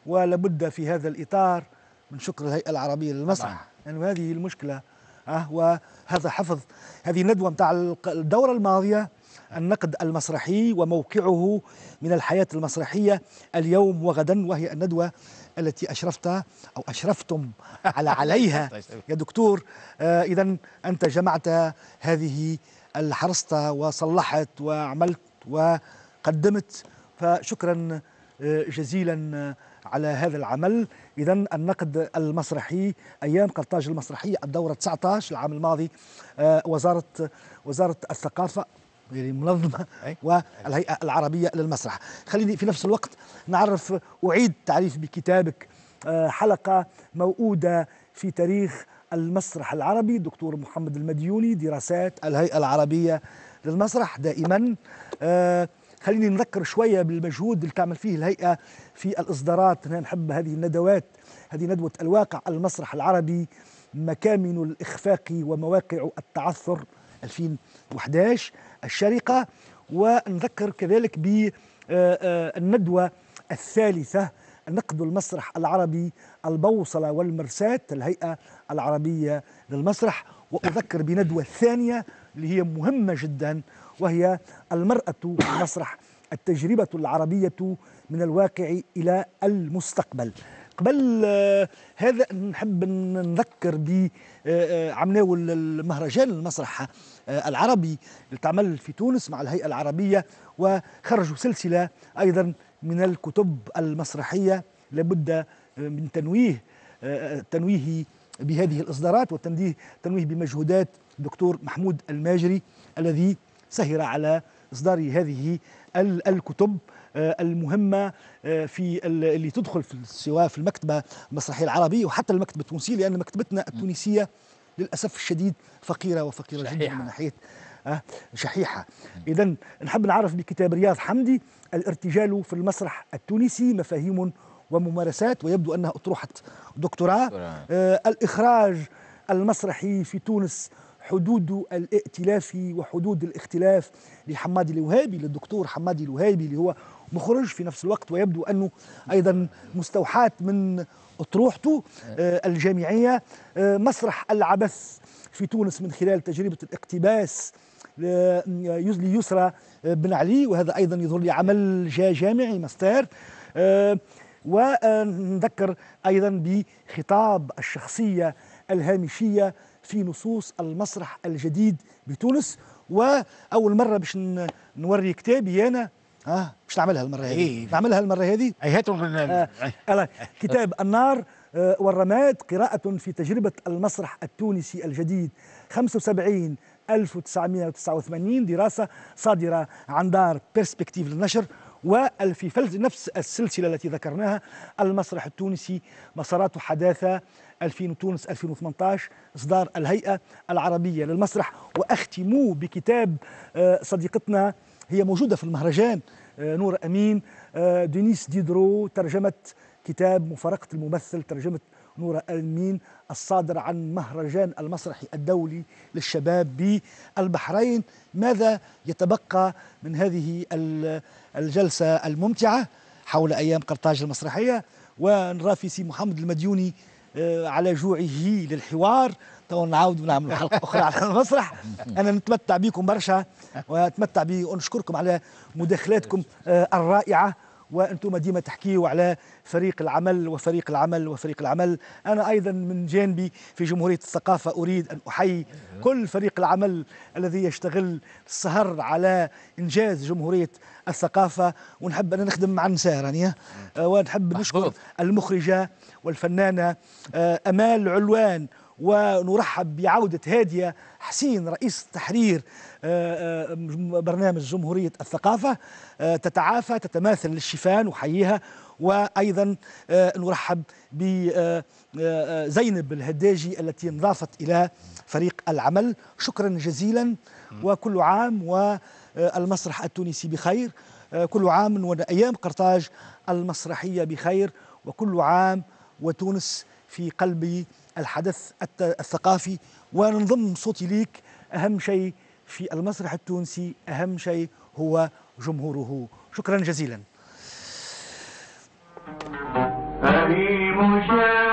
[SPEAKER 1] ولابد في هذا الإطار من شكر الهيئة العربية للمسرح لأنه يعني هذه المشكلة أه وهذا حفظ هذه ندوة متاع الدورة الماضية النقد المسرحي وموقعه من الحياة المسرحية اليوم وغدا وهي الندوة التي أشرفت أو أشرفتم على عليها طيب، طيب. يا دكتور آه إذا أنت جمعت هذه الحرصت وصلحت وعملت وقدمت فشكرا آه، جزيلا آه، على هذا العمل إذا النقد المسرحي أيام قرطاج المسرحية الدورة 19 العام الماضي آه، وزارة وزارة الثقافة يعني منظمة والهيئة العربية للمسرح خليني في نفس الوقت نعرف أعيد تعريف بكتابك آه، حلقة موؤودة في تاريخ المسرح العربي دكتور محمد المديوني دراسات الهيئة العربية للمسرح دائما آه، خليني نذكر شوية بالمجهود اللي تعمل فيه الهيئة في الإصدارات نحب هذه الندوات هذه ندوة الواقع المسرح العربي مكامن الإخفاق ومواقع التعثر 2011 الشارقة ونذكر كذلك بالندوة آه، آه، الثالثة نقد المسرح العربي البوصلة والمرساة الهيئة العربية للمسرح وأذكر بندوة ثانية اللي هي مهمة جدا وهي المرأة في المسرح التجربة العربية من الواقع إلى المستقبل قبل آه، هذا نحب نذكر ب آه، آه، عمناول المهرجان المسرح العربي اللي تعمل في تونس مع الهيئة العربية وخرجوا سلسلة أيضا من الكتب المسرحية لابد من تنويه تنويه بهذه الإصدارات وتنويه تنويه بمجهودات دكتور محمود الماجري الذي سهر على إصدار هذه الكتب آه، المهمه آه، في اللي تدخل في سواء في المكتبه المسرحيه العربيه وحتى المكتبه التونسيه لان مكتبتنا التونسيه للاسف الشديد فقيره وفقيره شحيحة. جدا من ناحيه آه، شحيحه اذا نحب نعرف بكتاب رياض حمدي الارتجال في المسرح التونسي مفاهيم وممارسات ويبدو انها اطروحه دكتوراه آه الاخراج المسرحي في تونس حدود الائتلاف وحدود الاختلاف لحمادي الوهابي للدكتور حمادي الوهابي اللي هو مخرج في نفس الوقت ويبدو أنه أيضا مستوحاة من أطروحته آه، الجامعية آه، مسرح العبث في تونس من خلال تجربة الاقتباس ليسرى آه، بن علي وهذا أيضا يظهر لي عمل جامعي مستار ونذكر أيضا بخطاب الشخصية الهامشية في نصوص المسرح الجديد بتونس وأول مرة باش نوري كتابي أنا اه مش نعملها المره هذه إيه. نعملها المره هذه اي هاتوا آه،, آه. آه. كتاب النار آه والرماد قراءة في تجربة المسرح التونسي الجديد 75 1989 دراسة صادرة عن دار بيرسبكتيف للنشر وفي نفس السلسلة التي ذكرناها المسرح التونسي مسارات حداثة 2000 تونس 2018 إصدار الهيئة العربية للمسرح وأختموا بكتاب آه، صديقتنا هي موجودة في المهرجان آه، نور أمين آه، دينيس ديدرو ترجمة كتاب مفارقة الممثل ترجمة نور أمين الصادر عن مهرجان المسرحي الدولي للشباب بالبحرين ماذا يتبقى من هذه الجلسة الممتعة حول أيام قرطاج المسرحية ونرافي سي محمد المديوني آه، على جوعه للحوار تو نعاود ونعملوا حلقه اخرى على المسرح انا نتمتع بكم برشا ونتمتع ونشكركم على مداخلاتكم آه، الرائعه وانتم ديما تحكيوا على فريق العمل وفريق العمل وفريق العمل انا ايضا من جانبي في جمهوريه الثقافه اريد ان احيي كل فريق العمل الذي يشتغل السهر على انجاز جمهوريه الثقافه ونحب ان نخدم مع النساء رانيا آه، ونحب نشكر المخرجه والفنانه آه، امال علوان ونرحب بعودة هادية حسين رئيس تحرير آه، آه، برنامج جمهورية الثقافة آه، تتعافى تتماثل للشفان وحييها وأيضا نرحب بزينب الهداجي التي انضافت إلى فريق العمل شكرا جزيلا وكل عام والمسرح التونسي بخير كل عام وأيام قرطاج المسرحية بخير وكل عام وتونس في قلب الحدث الثقافي وننضم صوتي ليك أهم شيء في المسرح التونسي أهم شيء هو جمهوره شكرا جزيلا